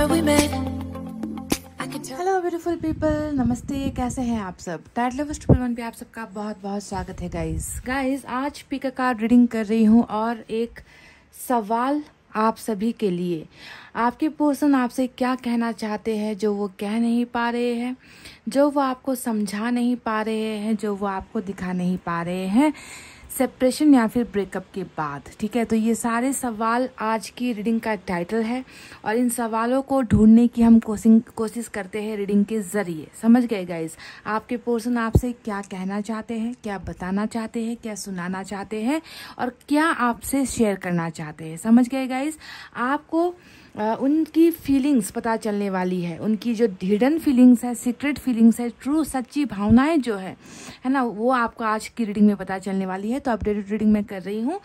Hello beautiful people नमस्ते कैसे हैं आप सब टाइटल लवर्स वन पे आप सबका बहुत बहुत स्वागत है गाइस गाइस आज पिक का कार्ड रीडिंग कर रही हूँ और एक सवाल आप सभी के लिए आपके पर्सन आपसे क्या कहना चाहते हैं जो वो कह नहीं पा रहे हैं जो वो आपको समझा नहीं पा रहे हैं जो वो आपको दिखा नहीं पा रहे हैं सेपरेशन या फिर ब्रेकअप के बाद ठीक है तो ये सारे सवाल आज की रीडिंग का टाइटल है और इन सवालों को ढूंढने की हम कोशिंग कोशिश करते हैं रीडिंग के ज़रिए समझ गए गाइज आपके पोर्सन आपसे क्या कहना चाहते हैं क्या बताना चाहते हैं क्या सुनाना चाहते हैं और क्या आपसे शेयर करना चाहते हैं समझ गए गाइज आपको उनकी फीलिंग्स पता चलने वाली है उनकी जो हिडन फीलिंग्स है सीक्रेट फीलिंग्स है ट्रू सच्ची भावनाएं जो है है ना वो आपको आज की रीडिंग में पता चलने वाली है तो अपडेटेड रीडिंग मैं कर रही हूँ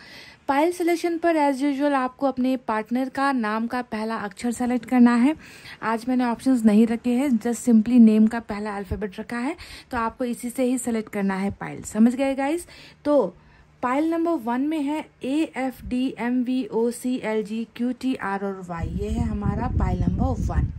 पायल सिलेक्शन पर एज यूजल आपको अपने पार्टनर का नाम का पहला अक्षर सेलेक्ट करना है आज मैंने ऑप्शंस नहीं रखे हैं जस्ट सिंपली नेम का पहला अल्फ़ाबेट रखा है तो आपको इसी से ही सेलेक्ट करना है पायल समझ गए गाइस तो पाइल नंबर वन में है A F D M V O C L G Q T R और वाई ये है हमारा pile number one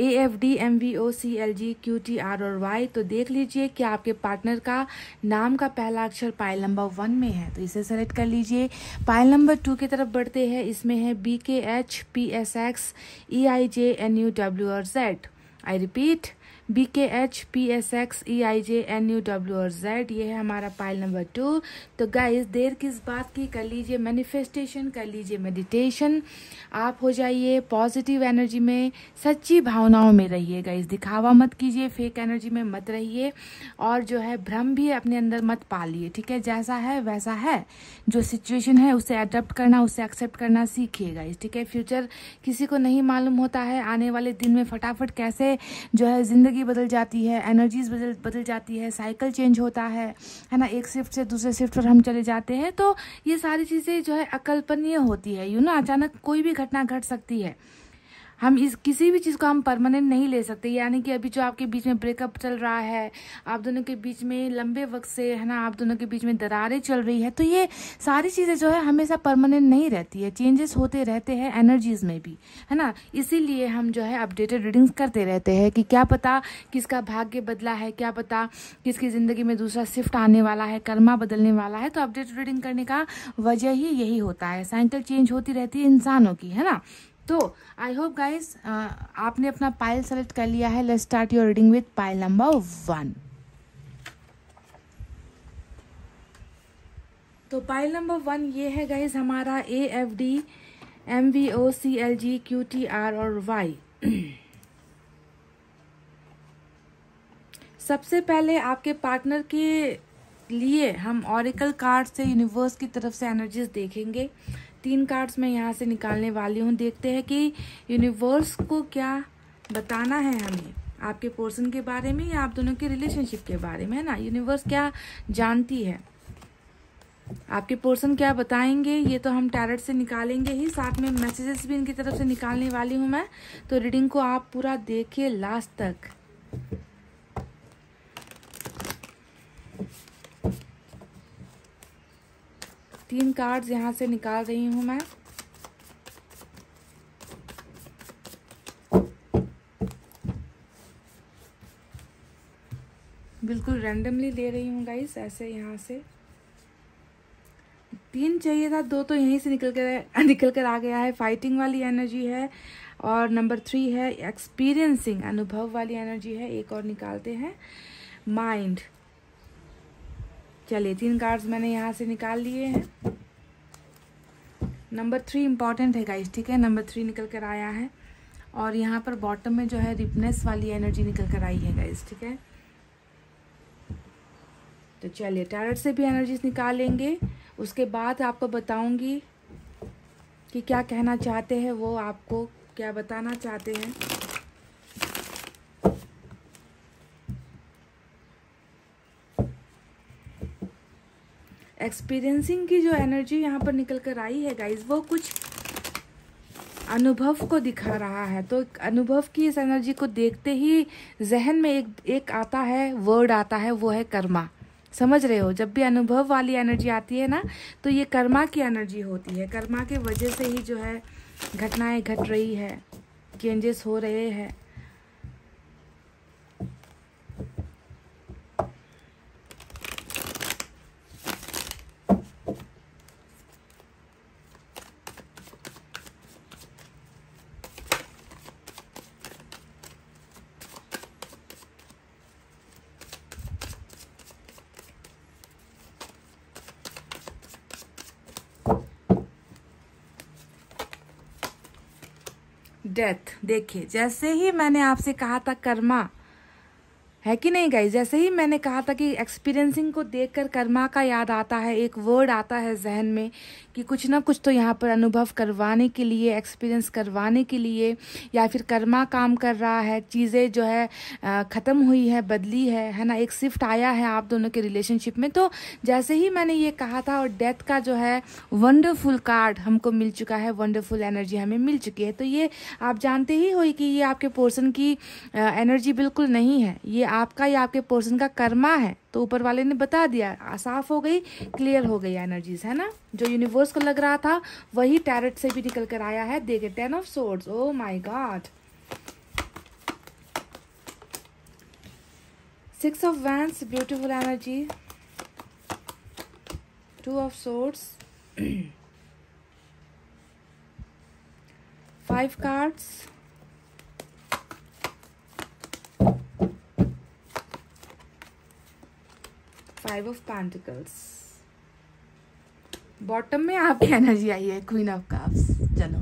A F D M V O C L G Q T R और Y तो देख लीजिए कि आपके पार्टनर का नाम का पहला अक्षर पाइल नंबर वन में है तो इसे सेलेक्ट कर लीजिए पाइल नंबर टू की तरफ बढ़ते हैं इसमें है B K H P S X E I J N U W और Z I repeat B K H P S X E I J N U W और जेड ये है हमारा पाइल नंबर टू तो guys देर किस बात की कर लीजिए मैनिफेस्टेशन कर लीजिए मेडिटेशन आप हो जाइए पॉजिटिव एनर्जी में सच्ची भावनाओं में रहिए गाइस दिखावा मत कीजिए फेक एनर्जी में मत रहिए और जो है भ्रम भी अपने अंदर मत पालिए ठीक है जैसा है वैसा है जो सिचुएशन है उसे अडप्ट करना उसे एक्सेप्ट करना सीखिए गाइस ठीक है फ्यूचर किसी को नहीं मालूम होता है आने वाले दिन में फटाफट कैसे जो है जिंदगी ज़िंदगी बदल जाती है एनर्जीज बदल बदल जाती है साइकिल चेंज होता है है ना एक शिफ्ट से दूसरे शिफ्ट पर हम चले जाते हैं तो ये सारी चीज़ें जो है अकल्पनीय होती है यू ना अचानक कोई भी घटना घट सकती है हम इस किसी भी चीज़ को हम परमानेंट नहीं ले सकते यानी कि अभी जो आपके बीच में ब्रेकअप चल रहा है आप दोनों के बीच में लंबे वक्त से है ना आप दोनों के बीच में दरारें चल रही है तो ये सारी चीज़ें जो है हमेशा परमानेंट नहीं रहती है चेंजेस होते रहते हैं एनर्जीज़ में भी है ना इसीलिए हम जो है अपडेटेड रीडिंग्स करते रहते हैं कि क्या पता किसका भाग्य बदला है क्या पता किसकी ज़िंदगी में दूसरा शिफ्ट आने वाला है कर्मा बदलने वाला है तो अपडेटेड रीडिंग करने का वजह ही यही होता है साइकिल चेंज होती रहती है इंसानों की है ना तो आई होप गाइज आपने अपना पाइल सेलेक्ट कर लिया है let start your reading with pile number one तो पाइल नंबर वन ये है गाइज हमारा A F D M V O C L G Q T R और वाई सबसे पहले आपके पार्टनर के लिए हम ऑरिकल कार्ड से यूनिवर्स की तरफ से एनर्जीज देखेंगे तीन कार्ड्स मैं यहाँ से निकालने वाली हूँ देखते हैं कि यूनिवर्स को क्या बताना है हमें आपके पोर्सन के बारे में या आप दोनों के रिलेशनशिप के बारे में है ना यूनिवर्स क्या जानती है आपके पोर्सन क्या बताएंगे ये तो हम टैरट से निकालेंगे ही साथ में मैसेजेस भी इनकी तरफ से निकालने वाली हूँ मैं तो रीडिंग को आप पूरा देखिए लास्ट तक तीन कार्ड्स यहाँ से निकाल रही हूँ मैं बिल्कुल रैंडमली ले रही हूँ गाइस ऐसे यहाँ से तीन चाहिए था दो तो यहीं से निकल कर निकल कर आ गया है फाइटिंग वाली एनर्जी है और नंबर थ्री है एक्सपीरियंसिंग अनुभव वाली एनर्जी है एक और निकालते हैं माइंड चलिए तीन कार्ड्स मैंने यहाँ से निकाल लिए हैं नंबर थ्री इम्पॉर्टेंट है गाइस ठीक है नंबर थ्री निकल कर आया है और यहाँ पर बॉटम में जो है रिपनेस वाली एनर्जी निकल कर आई है गाइस ठीक है तो चलिए टैरेट से भी एनर्जीज निकालेंगे उसके बाद आपको बताऊंगी कि क्या कहना चाहते हैं वो आपको क्या बताना चाहते हैं एक्सपीरियंसिंग की जो एनर्जी यहाँ पर निकल कर आई है गाइज वो कुछ अनुभव को दिखा रहा है तो अनुभव की इस एनर्जी को देखते ही जहन में एक एक आता है वर्ड आता है वो है कर्मा समझ रहे हो जब भी अनुभव वाली एनर्जी आती है ना तो ये कर्मा की एनर्जी होती है कर्मा के वजह से ही जो है घटनाएं घट रही है चेंजेस हो रहे हैं डेथ देखिए जैसे ही मैंने आपसे कहा था कर्मा है कि नहीं गई जैसे ही मैंने कहा था कि एक्सपीरियंसिंग को देखकर कर्मा का याद आता है एक वर्ड आता है जहन में कि कुछ ना कुछ तो यहाँ पर अनुभव करवाने के लिए एक्सपीरियंस करवाने के लिए या फिर कर्मा काम कर रहा है चीज़ें जो है ख़त्म हुई है बदली है है ना एक शिफ्ट आया है आप दोनों के रिलेशनशिप में तो जैसे ही मैंने ये कहा था और डेथ का जो है वंडरफुल कार्ड हमको मिल चुका है वंडरफुल एनर्जी हमें मिल चुकी है तो ये आप जानते ही हो कि ये आपके पोर्सन की एनर्जी बिल्कुल नहीं है ये आपका या आपके पर्सन का कर्मा है तो ऊपर वाले ने बता दिया साफ हो गई क्लियर हो गई एनर्जीज है ना जो यूनिवर्स को लग रहा था वही टैरट से भी निकल कर आया है देखे ten of swords oh my God six of wands beautiful energy two of swords five cards five of pentacles bottom में आपकी एनर्जी आई है क्वीन ऑफ कप्स चलो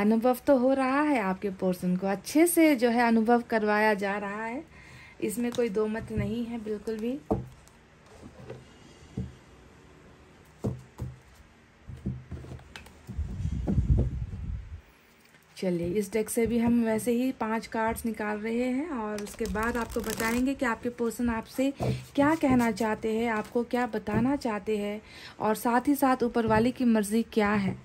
अनुभव तो हो रहा है आपके पोर्सन को अच्छे से जो है अनुभव करवाया जा रहा है इसमें कोई दो मत नहीं है बिल्कुल भी चलिए इस डेक से भी हम वैसे ही पांच कार्ड्स निकाल रहे हैं और उसके बाद आपको बताएंगे कि आपके पर्सन आपसे क्या कहना चाहते हैं आपको क्या बताना चाहते हैं और साथ ही साथ ऊपर वाले की मर्ज़ी क्या है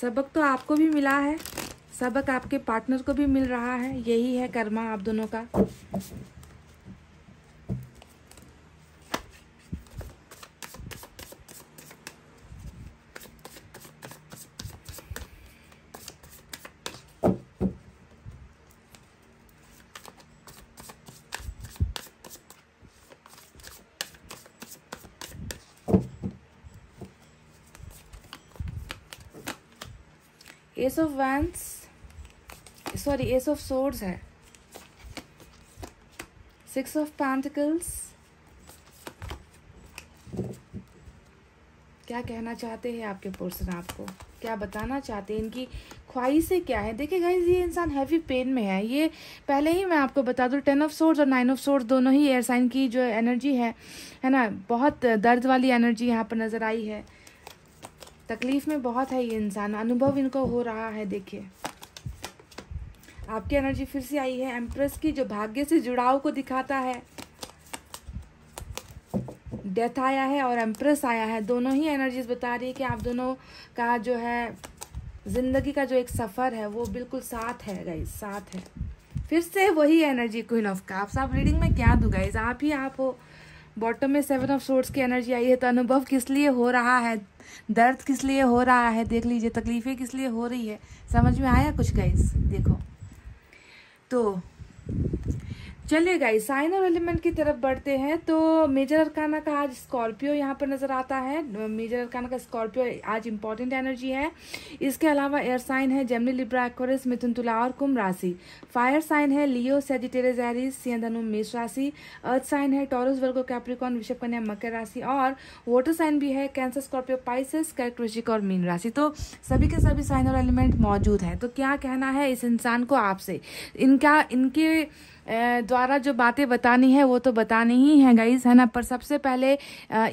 सबक तो आपको भी मिला है सबक आपके पार्टनर को भी मिल रहा है यही है कर्मा आप दोनों का Ace of Wands sorry ace of swords है सिक्स ऑफ पैंटिकल्स क्या कहना चाहते हैं आपके पर्सन आपको क्या बताना चाहते हैं इनकी ख्वाहिशें क्या है देखिए गाइज ये इंसान हैवी पेन में है ये पहले ही मैं आपको बता दूँ टेन ऑफ सोर्स और नाइन ऑफ सोर्स दोनों ही एयर साइन की जो एनर्जी है है ना बहुत दर्द वाली एनर्जी यहाँ पर नज़र आई है तकलीफ़ में बहुत है ये इंसान अनुभव इनको हो रहा है देखिए आपकी एनर्जी फिर से आई है एम्प्रेस की जो भाग्य से जुड़ाव को दिखाता है डेथ आया है और एम्प्रेस आया है दोनों ही एनर्जीज बता रही है कि आप दोनों का जो है ज़िंदगी का जो एक सफ़र है वो बिल्कुल साथ है गाइज साथ है फिर से वही एनर्जी क्वीन ऑफ का आप रीडिंग में क्या दू गाइज आप ही आप हो बॉटम में सेवन ऑफ सोर्ट्स की एनर्जी आई है तो अनुभव किस लिए हो रहा है दर्द किस लिए हो रहा है देख लीजिए तकलीफ़ें किस लिए हो रही है समझ में आया कुछ गाइज देखो to चलिए गाइस साइन और एलिमेंट की तरफ बढ़ते हैं तो मेजर अरकाना का आज स्कॉर्पियो यहाँ पर नजर आता है मेजर अरकाना का स्कॉर्पियो आज इम्पोर्टेंट एनर्जी है इसके अलावा एयर साइन है जेमनी लिब्रा एक्ोरस मिथुन तुला और कुंभ राशि फायर साइन है लियो सेजिटेरियस एरिस धनु मेष राशि अर्थ साइन है टॉरस वर्गो कैप्रिकॉन विषभ कन्या मकर राशि और वोटर साइन भी है कैंसर स्कॉर्पियो पाइसिस कैक्रोशिक और मीन राशि तो सभी के सभी साइन और एलिमेंट मौजूद हैं तो क्या कहना है इस इंसान को आपसे इनका इनके द्वारा जो बातें बतानी है वो तो बतानी ही है गाइज है ना पर सबसे पहले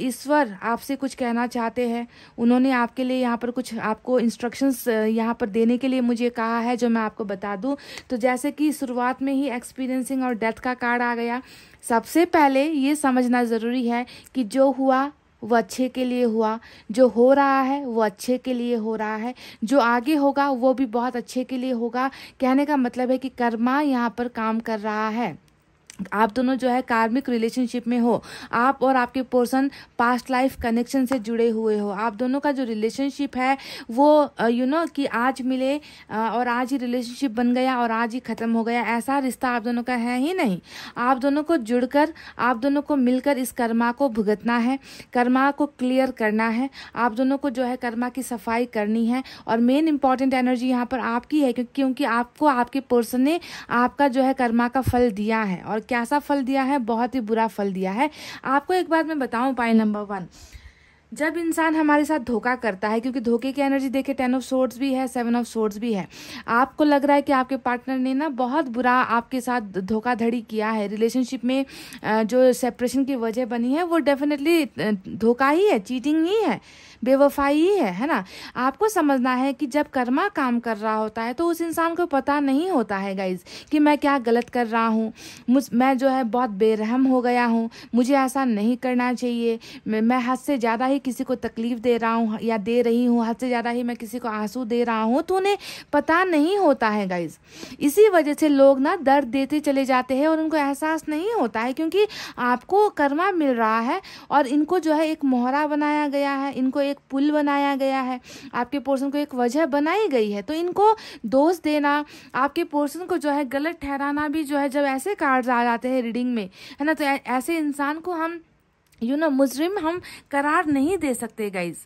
ईश्वर आपसे कुछ कहना चाहते हैं उन्होंने आपके लिए यहाँ पर कुछ आपको इंस्ट्रक्शंस यहाँ पर देने के लिए मुझे कहा है जो मैं आपको बता दूँ तो जैसे कि शुरुआत में ही एक्सपीरियंसिंग और डेथ का कार्ड आ गया सबसे पहले ये समझना ज़रूरी है कि जो हुआ वो अच्छे के लिए हुआ जो हो रहा है वो अच्छे के लिए हो रहा है जो आगे होगा वो भी बहुत अच्छे के लिए होगा कहने का मतलब है कि कर्मा यहाँ पर काम कर रहा है आप दोनों जो है कार्मिक रिलेशनशिप में हो आप और आपके पर्सन पास्ट लाइफ कनेक्शन से जुड़े हुए हो आप दोनों का जो रिलेशनशिप है वो यू नो कि आज मिले और आज ही रिलेशनशिप बन गया और आज ही ख़त्म हो गया ऐसा रिश्ता आप दोनों का है ही नहीं आप दोनों को जुड़कर आप दोनों को मिलकर इस कर्मा को भुगतना है कर्मा को क्लियर करना है आप दोनों को जो है कर्मा की सफाई करनी है और मेन इंपॉर्टेंट एनर्जी यहाँ पर आपकी है क्योंकि आपको आपके पर्सन ने आपका जो है कर्मा का फल दिया है और कैसा फल दिया है बहुत ही बुरा फल दिया है आपको एक बात मैं बताऊँ उपाय नंबर वन जब इंसान हमारे साथ धोखा करता है क्योंकि धोखे की एनर्जी देखे टेन ऑफ सोर्ड्स भी है सेवन ऑफ सोर्ड्स भी है आपको लग रहा है कि आपके पार्टनर ने ना बहुत बुरा आपके साथ धोखाधड़ी किया है रिलेशनशिप में जो सेपरेशन की वजह बनी है वो डेफिनेटली धोखा ही है चीटिंग ही है बेवफाई है है ना आपको समझना है कि जब कर्मा काम कर रहा होता है तो उस इंसान को पता नहीं होता है गाइज कि मैं क्या गलत कर रहा हूँ मुझ मैं जो है बहुत बेरहम हो गया हूँ मुझे ऐसा नहीं करना चाहिए मैं हद से ज़्यादा ही किसी को तकलीफ़ दे रहा हूँ या दे रही हूँ हद से ज़्यादा ही मैं किसी को आंसू दे रहा हूँ तो उन्हें पता नहीं होता है गाइज इसी वजह से लोग ना दर्द देते चले जाते हैं और उनको एहसास नहीं होता है क्योंकि आपको कर्मा मिल रहा है और इनको जो है एक मोहरा बनाया गया है इनको एक एक पुल बनाया गया है आपके पोर्सन को एक वजह बनाई गई है तो इनको दोष देना आपके पोर्सन को जो है गलत ठहराना भी जो है जब ऐसे कार्ड आ जाते हैं रीडिंग में है ना तो ऐसे इंसान को हम यू you नो know, मुजरिम हम करार नहीं दे सकते गाइज़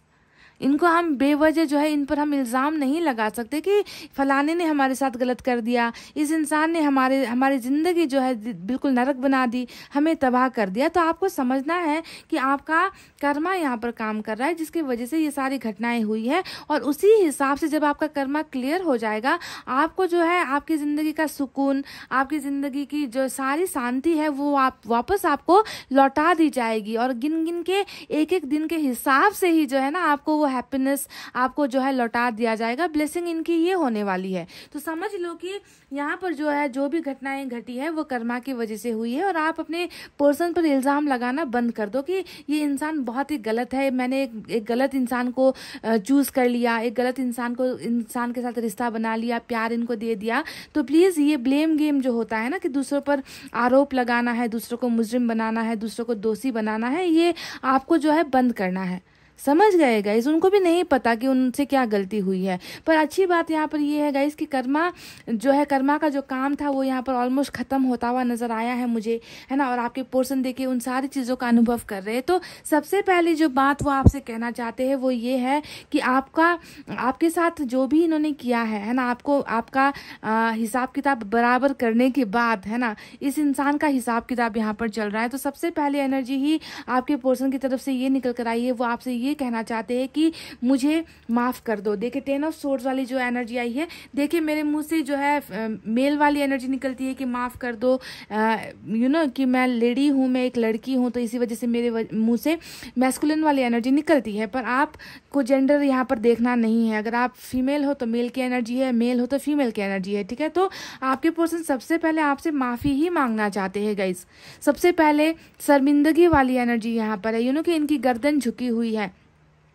इनको हम बेवजह जो है इन पर हम इल्ज़ाम नहीं लगा सकते कि फलाने ने हमारे साथ गलत कर दिया इस इंसान ने हमारे हमारी ज़िंदगी जो है बिल्कुल नरक बना दी हमें तबाह कर दिया तो आपको समझना है कि आपका कर्मा यहाँ पर काम कर रहा है जिसकी वजह से ये सारी घटनाएं हुई है और उसी हिसाब से जब आपका कर्मा क्लियर हो जाएगा आपको जो है आपकी ज़िंदगी का सुकून आपकी ज़िंदगी की जो सारी शांति है वो आप वापस आपको लौटा दी जाएगी और गिन गिन के एक एक दिन के हिसाब से ही जो है ना आपको वो हैप्पीनेस आपको जो है लौटा दिया जाएगा ब्लेसिंग इनकी ये होने वाली है तो समझ लो कि यहाँ पर जो है जो भी घटनाएं घटी है वो कर्मा की वजह से हुई है और आप अपने पर्सन पर इल्ज़ाम लगाना बंद कर दो कि ये इंसान बहुत ही गलत है मैंने एक, एक गलत इंसान को चूज़ कर लिया एक गलत इंसान को इंसान के साथ रिश्ता बना लिया प्यार इनको दे दिया तो प्लीज़ ये ब्लेम गेम जो होता है ना कि दूसरों पर आरोप लगाना है दूसरों को मुजरिम बनाना है दूसरों को दोषी बनाना है ये आपको जो है बंद करना है समझ गए गाइस उनको भी नहीं पता कि उनसे क्या गलती हुई है पर अच्छी बात यहाँ पर ये है गाइस कि कर्मा जो है कर्मा का जो काम था वो यहाँ पर ऑलमोस्ट ख़त्म होता हुआ नज़र आया है मुझे है ना और आपके पोर्सन देखिए उन सारी चीज़ों का अनुभव कर रहे हैं तो सबसे पहले जो बात वो आपसे कहना चाहते हैं वो ये है कि आपका आपके साथ जो भी इन्होंने किया है है ना आपको आपका हिसाब किताब बराबर करने के बाद है ना इस इंसान का हिसाब किताब यहाँ पर चल रहा है तो सबसे पहले एनर्जी ही आपके पोर्सन की तरफ से ये निकल कर आई है वो आपसे ये ये कहना चाहते हैं कि मुझे माफ़ कर दो देखिए टेन ऑफ सोर्स वाली जो एनर्जी आई है देखिए मेरे मुंह से जो है मेल वाली एनर्जी निकलती है कि माफ़ कर दो यू नो कि मैं लेडी हूँ मैं एक लड़की हूँ तो इसी वजह से मेरे मुंह से मैस्कुलिन वाली एनर्जी निकलती है पर आपको जेंडर यहाँ पर देखना नहीं है अगर आप फीमेल हो तो मेल की एनर्जी है मेल हो तो फीमेल की एनर्जी है ठीक है तो आपके पर्सन सबसे पहले आपसे माफ़ी ही मांगना चाहते हैं गाइज सबसे पहले शर्मिंदगी वाली एनर्जी यहाँ पर है यू नो कि इनकी गर्दन झुकी हुई है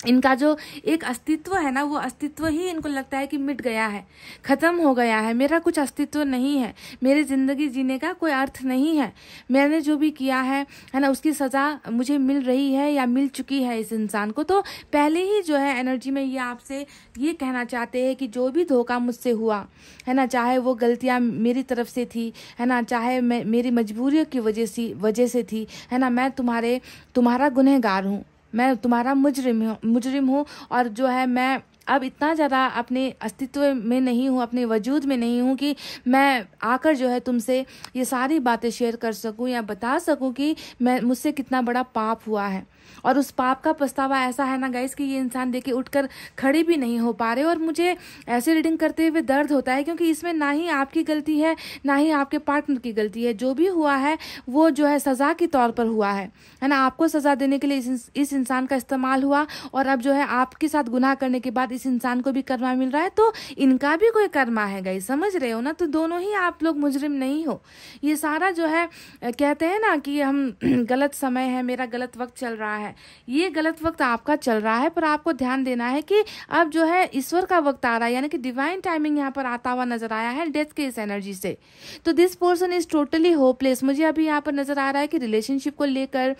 इनका जो एक अस्तित्व है ना वो अस्तित्व ही इनको लगता है कि मिट गया है ख़त्म हो गया है मेरा कुछ अस्तित्व नहीं है मेरे ज़िंदगी जीने का कोई अर्थ नहीं है मैंने जो भी किया है है ना उसकी सज़ा मुझे मिल रही है या मिल चुकी है इस इंसान को तो पहले ही जो है एनर्जी में ये आपसे ये कहना चाहते हैं कि जो भी धोखा मुझसे हुआ है ना चाहे वो गलतियाँ मेरी तरफ से थी है ना चाहे मैं मेरी मजबूरियों की वजह से वजह से थी है ना मैं तुम्हारे तुम्हारा गुनहगार हूँ मैं तुम्हारा मुजरिम हूँ मुजरिम हूँ और जो है मैं अब इतना ज़्यादा अपने अस्तित्व में नहीं हूँ अपने वजूद में नहीं हूँ कि मैं आकर जो है तुमसे ये सारी बातें शेयर कर सकूँ या बता सकूँ कि मैं मुझसे कितना बड़ा पाप हुआ है और उस पाप का पछतावा ऐसा है ना गाइस कि ये इंसान देखे उठकर खड़े भी नहीं हो पा रहे और मुझे ऐसे रीडिंग करते हुए दर्द होता है क्योंकि इसमें ना ही आपकी गलती है ना ही आपके पार्टनर की गलती है जो भी हुआ है वो जो है सज़ा के तौर पर हुआ है है ना आपको सज़ा देने के लिए इस, इस इंसान का इस्तेमाल हुआ और अब जो है आपके साथ गुनाह करने के बाद इस इंसान को भी कर्मा मिल रहा है तो इनका भी कोई कर्मा है गई समझ रहे हो ना तो दोनों ही आप लोग मुजरिम नहीं हो ये सारा जो है कहते हैं ना कि हम गलत समय है मेरा गलत वक्त चल रहा है है ये गलत वक्त आपका चल रहा है पर आपको ध्यान देना है कि अब जो है ईश्वर का वक्त आ रहा है यानी कि डिवाइन टाइमिंग यहाँ पर आता हुआ नजर आया है डेथ के इस एनर्जी से तो this person is totally hopeless मुझे अभी यहाँ पर नजर आ रहा है कि रिलेशनशिप को लेकर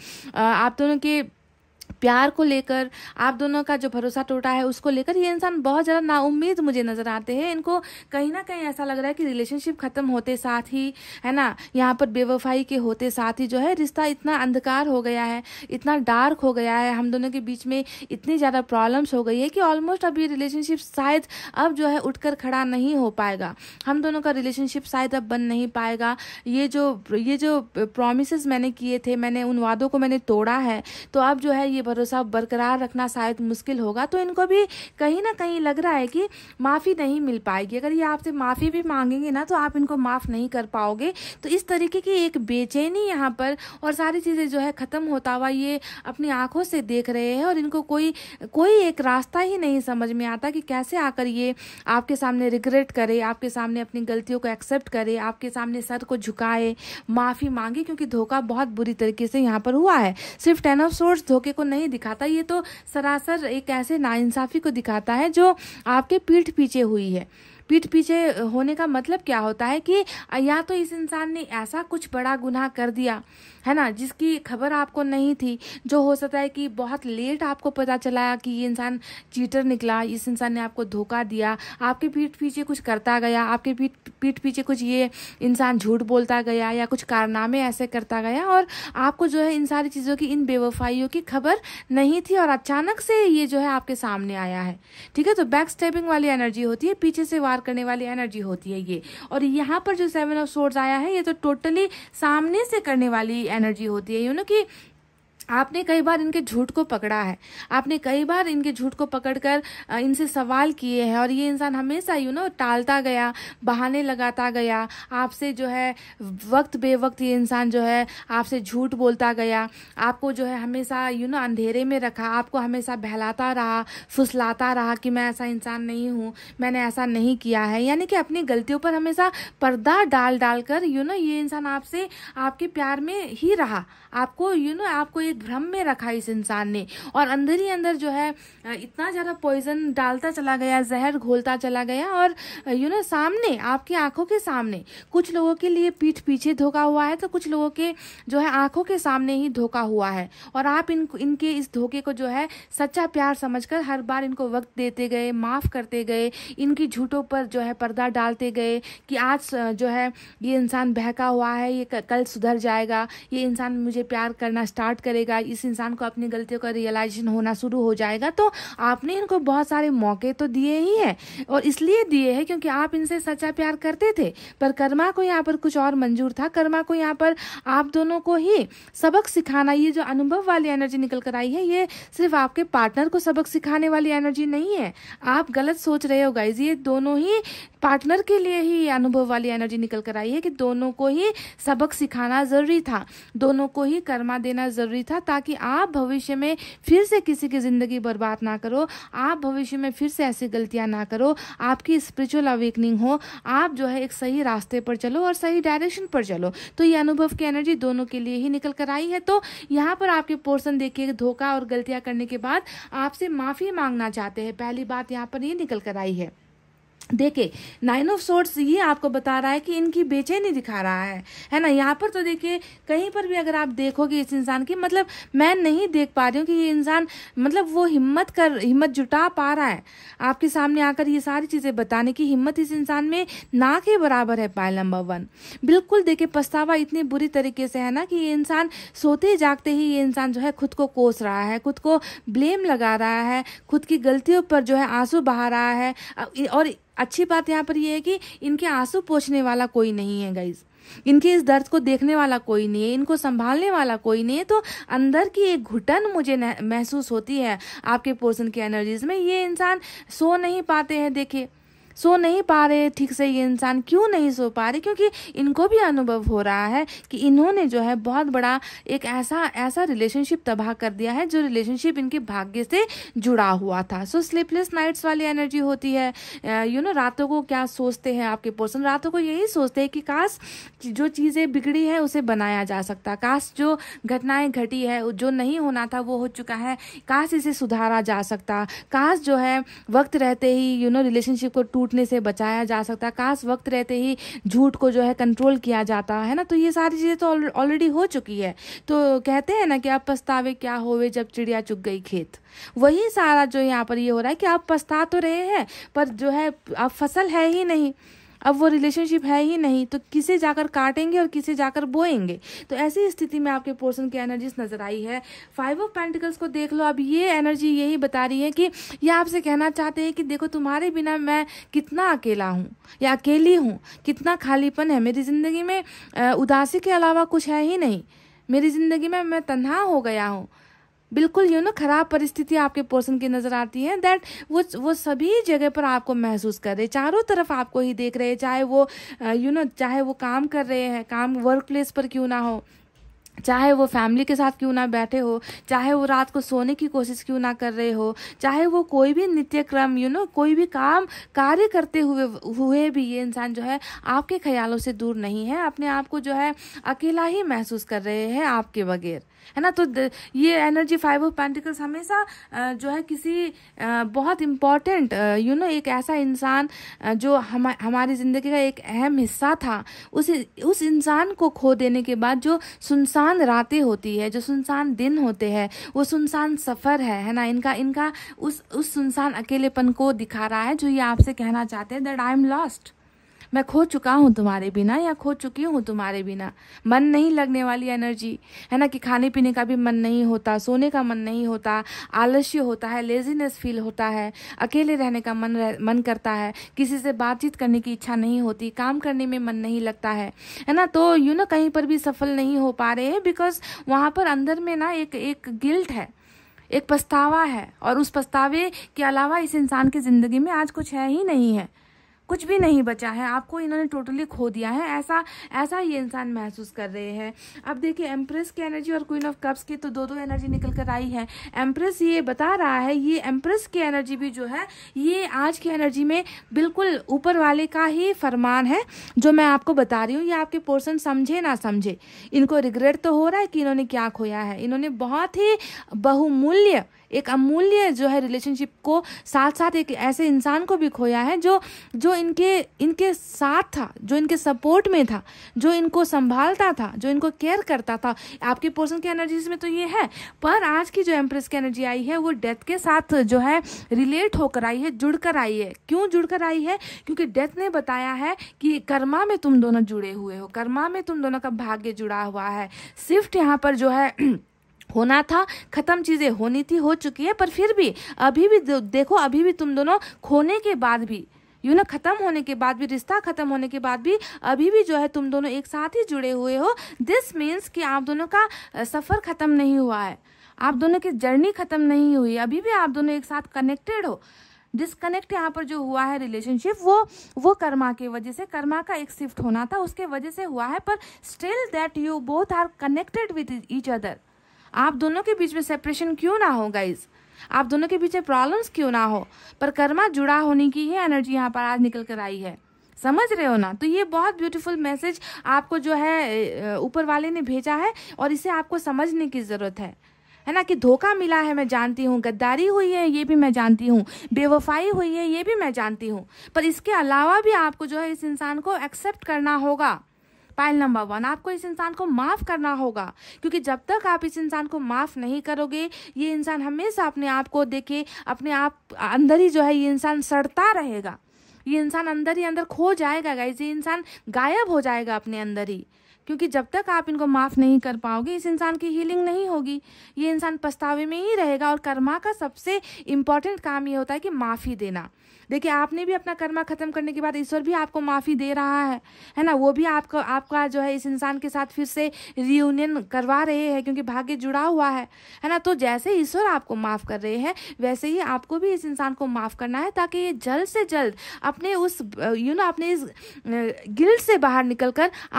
आप दोनों के प्यार को लेकर आप दोनों का जो भरोसा टूटा है उसको लेकर ये इंसान बहुत ज़्यादा नाउम्मीद मुझे नज़र आते हैं इनको कहीं ना कहीं ऐसा लग रहा है कि रिलेशनशिप ख़त्म होते साथ ही है ना यहाँ पर बेवफाई के होते साथ ही जो है रिश्ता इतना अंधकार हो गया है इतना डार्क हो गया है हम दोनों के बीच में इतनी ज़्यादा प्रॉब्लम्स हो गई है कि ऑलमोस्ट अब ये रिलेशनशिप शायद अब जो है उठ खड़ा नहीं हो पाएगा हम दोनों का रिलेशनशिप शायद अब बन नहीं पाएगा ये जो ये जो प्रोमिस मैंने किए थे मैंने उन वादों को मैंने तोड़ा है तो अब जो है ये ये भरोसा बरकरार रखना शायद मुश्किल होगा तो इनको भी कहीं ना कहीं लग रहा है कि माफ़ी नहीं मिल पाएगी अगर ये आपसे माफ़ी भी मांगेंगे ना तो आप इनको माफ़ नहीं कर पाओगे तो इस तरीके की एक बेचैनी यहाँ पर और सारी चीज़ें जो है ख़त्म होता हुआ ये अपनी आँखों से देख रहे हैं और इनको कोई कोई एक रास्ता ही नहीं समझ में आता कि कैसे आकर ये आपके सामने रिग्रेट करे आपके सामने अपनी गलतियों को एक्सेप्ट करे आपके सामने सर को झुकाए माफ़ी मांगे क्योंकि धोखा बहुत बुरी तरीके से यहाँ पर हुआ है सिर्फ टेन ऑफ सोर्स धोखे को को नहीं दिखाता ये तो सरासर एक ऐसे नाइंसाफ़ी को दिखाता है जो आपके पीठ पीछे हुई है पीठ पीछे होने का मतलब क्या होता है कि या तो इस इंसान ने ऐसा कुछ बड़ा गुनाह कर दिया है ना जिसकी खबर आपको नहीं थी जो हो सकता है कि बहुत लेट आपको पता चला कि ये इंसान चीटर निकला इस इंसान ने आपको धोखा दिया आपके पीठ पीछे कुछ करता गया आपके पीठ पीठ पीछे कुछ ये इंसान झूठ बोलता गया या कुछ कारनामे ऐसे करता गया और आपको जो है इन सारी चीज़ों की इन बेवफाइयों की खबर नहीं थी और अचानक से ये जो है आपके सामने आया है ठीक है तो बैक स्टेपिंग वाली एनर्जी होती है पीछे से वाली पार करने वाली एनर्जी होती है ये और यहाँ पर जो सेवन ऑफ सोर्स आया है ये तो टोटली सामने से करने वाली एनर्जी होती है यू नो कि आपने कई बार इनके झूठ को पकड़ा है आपने कई बार इनके झूठ को पकड़कर इनसे सवाल किए हैं और ये इंसान हमेशा यू नो टालता गया बहाने लगाता गया आपसे जो है वक्त बेवक्त ये इंसान जो है आपसे झूठ बोलता गया आपको जो है हमेशा यू नो अंधेरे में रखा आपको हमेशा बहलाता रहा फुसलाता रहा कि मैं ऐसा इंसान नहीं हूँ मैंने ऐसा नहीं किया है यानी कि अपनी गलतियों पर हमेशा पर्दा डाल डाल कर यू नो ये इंसान आपसे आपके प्यार में ही रहा आपको यू you नो know, आपको एक भ्रम में रखा इस इंसान ने और अंदर ही अंदर जो है इतना ज़्यादा पॉइजन डालता चला गया जहर घोलता चला गया और यू you नो know, सामने आपकी आंखों के सामने कुछ लोगों के लिए पीठ पीछे धोखा हुआ है तो कुछ लोगों के जो है आंखों के सामने ही धोखा हुआ है और आप इन इनके इस धोखे को जो है सच्चा प्यार समझकर हर बार इनको वक्त देते गए माफ़ करते गए इनकी झूठों पर जो है पर्दा डालते गए कि आज जो है ये इंसान बहका हुआ है ये कल सुधर जाएगा ये इंसान मुझे मुझे प्यार करना स्टार्ट करेगा इस इंसान को अपनी गलतियों का रियलाइजेशन होना शुरू हो जाएगा तो आपने इनको बहुत सारे मौके तो दिए ही हैं और इसलिए दिए हैं क्योंकि आप इनसे सच्चा प्यार करते थे पर कर्मा को यहाँ पर कुछ और मंजूर था कर्मा को यहाँ पर आप दोनों को ही सबक सिखाना ये जो अनुभव वाली एनर्जी निकल कर आई है ये सिर्फ आपके पार्टनर को सबक सिखाने वाली एनर्जी नहीं है आप गलत सोच रहे हो गाइज ये दोनों ही पार्टनर के लिए ही अनुभव वाली एनर्जी निकल कर आई है कि दोनों को ही सबक सिखाना जरूरी था दोनों को ही ही कर्मा देना ज़रूरी था ताकि आप भविष्य में फिर से किसी की ज़िंदगी बर्बाद ना करो आप भविष्य में फिर से ऐसी गलतियां ना करो आपकी स्पिरिचुअल अवेकनिंग हो आप जो है एक सही रास्ते पर चलो और सही डायरेक्शन पर चलो तो ये अनुभव की एनर्जी दोनों के लिए ही निकल कर आई है तो यहाँ पर आपके पोर्सन देखिए धोखा और गलतियां करने के बाद आपसे माफ़ी मांगना चाहते हैं पहली बात यहाँ पर ये निकल कर आई है देखिए नाइन ऑफ सोर्ट्स ये आपको बता रहा है कि इनकी बेचैनी दिखा रहा है है ना यहाँ पर तो देखिए कहीं पर भी अगर आप देखोगे इस इंसान की मतलब मैं नहीं देख पा रही हूँ कि ये इंसान मतलब वो हिम्मत कर हिम्मत जुटा पा रहा है आपके सामने आकर ये सारी चीज़ें बताने की हिम्मत इस इंसान में ना के बराबर है पायल नंबर वन बिल्कुल देखिए पछतावा इतनी बुरी तरीके से है ना कि ये इंसान सोते जागते ही ये इंसान जो है खुद को कोस रहा है खुद को ब्लेम लगा रहा है खुद की गलतियों पर जो है आंसू बहा रहा है और अच्छी बात यहाँ पर यह है कि इनके आंसू पोछने वाला कोई नहीं है गाइज इनके इस दर्द को देखने वाला कोई नहीं है इनको संभालने वाला कोई नहीं है तो अंदर की एक घुटन मुझे महसूस होती है आपके पोर्सन की एनर्जीज में ये इंसान सो नहीं पाते हैं देखिए सो नहीं पा रहे ठीक से ये इंसान क्यों नहीं सो पा रहे क्योंकि इनको भी अनुभव हो रहा है कि इन्होंने जो है बहुत बड़ा एक ऐसा ऐसा रिलेशनशिप तबाह कर दिया है जो रिलेशनशिप इनके भाग्य से जुड़ा हुआ था सो स्लीपलेस नाइट्स वाली एनर्जी होती है यू नो रातों को क्या सोचते हैं आपके पर्सन रातों को यही सोचते हैं कि काश जो चीज़ें बिगड़ी है उसे बनाया जा सकता काश जो घटनाएं घटी है जो नहीं होना था वो हो चुका है काश इसे सुधारा जा सकता काश जो है वक्त रहते ही यू नो रिलेशनशिप को टूट टूटने से बचाया जा सकता काश वक्त रहते ही झूठ को जो है कंट्रोल किया जाता है ना तो ये सारी चीज़ें तो ऑलरेडी हो चुकी है तो कहते हैं ना कि अब पछतावे क्या होवे जब चिड़िया चुग गई खेत वही सारा जो यहाँ पर ये हो रहा है कि आप पछता तो रहे हैं पर जो है आप फसल है ही नहीं अब वो रिलेशनशिप है ही नहीं तो किसे जाकर काटेंगे और किसे जाकर बोएंगे तो ऐसी स्थिति में आपके पोर्सन की एनर्जीज नजर आई है फाइव ऑफ पेंटिकल्स को देख लो अब ये एनर्जी यही बता रही है कि ये आपसे कहना चाहते हैं कि देखो तुम्हारे बिना मैं कितना अकेला हूँ या अकेली हूँ कितना खालीपन है मेरी ज़िंदगी में उदासी के अलावा कुछ है ही नहीं मेरी ज़िंदगी में मैं तन्हा हो गया हूँ बिल्कुल यू नो ख़राब परिस्थिति आपके पर्सन की नज़र आती है दैट वो वो सभी जगह पर आपको महसूस कर रहे चारों तरफ आपको ही देख रहे चाहे वो यू नो चाहे वो काम कर रहे हैं काम वर्क प्लेस पर क्यों ना हो चाहे वो फैमिली के साथ क्यों ना बैठे हो चाहे वो रात को सोने की कोशिश क्यों ना कर रहे हो चाहे वो कोई भी नित्य क्रम यू नो कोई भी काम कार्य करते हुए हुए भी ये इंसान जो है आपके ख्यालों से दूर नहीं है अपने आप को जो है अकेला ही महसूस कर रहे हैं आपके बगैर है ना तो ये एनर्जी फाइव ऑफ पेंटिकल्स हमेशा जो है किसी बहुत इम्पॉर्टेंट यू नो एक ऐसा इंसान जो हम हमारी ज़िंदगी का एक अहम हिस्सा था उस उस इंसान को खो देने के बाद जो सुनसान रातें होती है जो सुनसान दिन होते हैं वो सुनसान सफ़र है है ना इनका इनका उस उस सुनसान अकेलेपन को दिखा रहा है जो ये आपसे कहना चाहते हैं दैट आई एम लॉस्ट मैं खो चुका हूँ तुम्हारे बिना या खो चुकी हूँ तुम्हारे बिना मन नहीं लगने वाली एनर्जी है ना कि खाने पीने का भी मन नहीं होता सोने का मन नहीं होता आलस्य होता है लेजीनेस फील होता है अकेले रहने का मन रह, मन करता है किसी से बातचीत करने की इच्छा नहीं होती काम करने में मन नहीं लगता है है ना तो यू ना कहीं पर भी सफल नहीं हो पा रहे हैं बिकॉज वहाँ पर अंदर में ना एक एक गिल्ट है एक पछतावा है और उस पछतावे के अलावा इस इंसान की ज़िंदगी में आज कुछ है ही नहीं है कुछ भी नहीं बचा है आपको इन्होंने टोटली खो दिया है ऐसा ऐसा ये इंसान महसूस कर रहे हैं अब देखिए एम्प्रेस की एनर्जी और क्वीन ऑफ कप्स की तो दो दो एनर्जी निकल कर आई है एम्प्रेस ये बता रहा है ये एम्प्रेस की एनर्जी भी जो है ये आज की एनर्जी में बिल्कुल ऊपर वाले का ही फरमान है जो मैं आपको बता रही हूँ ये आपके पोर्सन समझे ना समझे इनको रिग्रेट तो हो रहा है कि इन्होंने क्या खोया है इन्होंने बहुत ही बहुमूल्य एक अमूल्य जो है रिलेशनशिप को साथ साथ एक ऐसे इंसान को भी खोया है जो जो इनके इनके साथ था जो इनके सपोर्ट में था जो इनको संभालता था जो इनको केयर करता था आपके पर्सन की एनर्जीज में तो ये है पर आज की जो एम्प्रेस की एनर्जी आई है वो डेथ के साथ जो है रिलेट होकर आई है जुड़कर आई है क्यों जुड़कर आई है क्योंकि डेथ ने बताया है कि कर्मा में तुम दोनों जुड़े हुए हो कर्मा में तुम दोनों का भाग्य जुड़ा हुआ है सिर्फ यहाँ पर जो है होना था ख़त्म चीज़ें होनी थी हो चुकी है पर फिर भी अभी भी देखो अभी भी तुम दोनों खोने के बाद भी यू ना ख़त्म होने के बाद भी रिश्ता ख़त्म होने के बाद भी अभी भी जो है तुम दोनों एक साथ ही जुड़े हुए हो दिस मीन्स कि आप दोनों का सफ़र ख़त्म नहीं हुआ है आप दोनों की जर्नी ख़त्म नहीं हुई अभी भी आप दोनों एक साथ कनेक्टेड हो डिसकनेक्ट यहाँ पर जो हुआ है रिलेशनशिप वो वो कर्मा की वजह से कर्मा का एक शिफ्ट होना था उसके वजह से हुआ है पर still that you both are connected with each other आप दोनों के बीच में सेपरेशन क्यों ना हो गाइज आप दोनों के बीच में प्रॉब्लम्स क्यों ना हो पर कर्मा जुड़ा होने की ही एनर्जी यहाँ पर आज निकल कर आई है समझ रहे हो ना तो ये बहुत ब्यूटीफुल मैसेज आपको जो है ऊपर वाले ने भेजा है और इसे आपको समझने की ज़रूरत है है ना कि धोखा मिला है मैं जानती हूँ गद्दारी हुई है ये भी मैं जानती हूँ बेवफाई हुई है ये भी मैं जानती हूँ पर इसके अलावा भी आपको जो है इस इंसान को एक्सेप्ट करना होगा पाइल नंबर वन आपको इस इंसान को माफ़ करना होगा क्योंकि जब तक आप इस इंसान को माफ़ नहीं करोगे ये इंसान हमेशा अपने आप को देखे अपने आप अंदर ही जो है ये इंसान सड़ता रहेगा ये इंसान अंदर ही अंदर खो जाएगा गाइज ये इंसान गायब हो जाएगा अपने अंदर ही क्योंकि जब तक आप इनको माफ़ नहीं कर पाओगे इस इंसान की हीलिंग नहीं होगी ये इंसान पछतावे में ही रहेगा और कर्मा का सबसे इम्पॉर्टेंट काम ये होता है कि माफ़ी देना देखिए आपने भी अपना कर्मा खत्म करने के बाद ईश्वर भी आपको माफ़ी दे रहा है है ना वो भी आपका आपका जो है इस इंसान के साथ फिर से रियूनियन करवा रहे हैं क्योंकि भाग्य जुड़ा हुआ है है ना तो जैसे ईश्वर आपको माफ़ कर रहे हैं वैसे ही आपको भी इस इंसान को माफ़ करना है ताकि ये जल्द से जल्द अपने उस यू नो अपने इस गिल्ड से बाहर निकल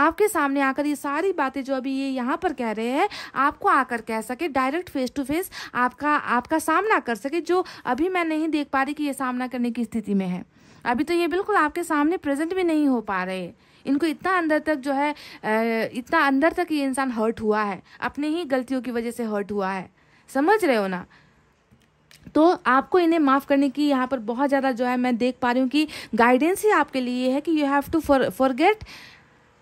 आपके सामने आकर ये सारी बातें जो अभी ये यहाँ पर कह रहे हैं आपको आकर कह सके डायरेक्ट फेस टू फेस आपका आपका सामना कर सके जो अभी मैं नहीं देख पा रही कि ये सामना करने की स्थिति स्थिति में है अभी तो ये बिल्कुल आपके सामने प्रेजेंट भी नहीं हो पा रहे इनको इतना अंदर तक जो है इतना अंदर तक ये इंसान हर्ट हुआ है अपने ही गलतियों की वजह से हर्ट हुआ है समझ रहे हो ना तो आपको इन्हें माफ़ करने की यहाँ पर बहुत ज़्यादा जो है मैं देख पा रही हूँ कि गाइडेंस ही आपके लिए है कि you have to for forget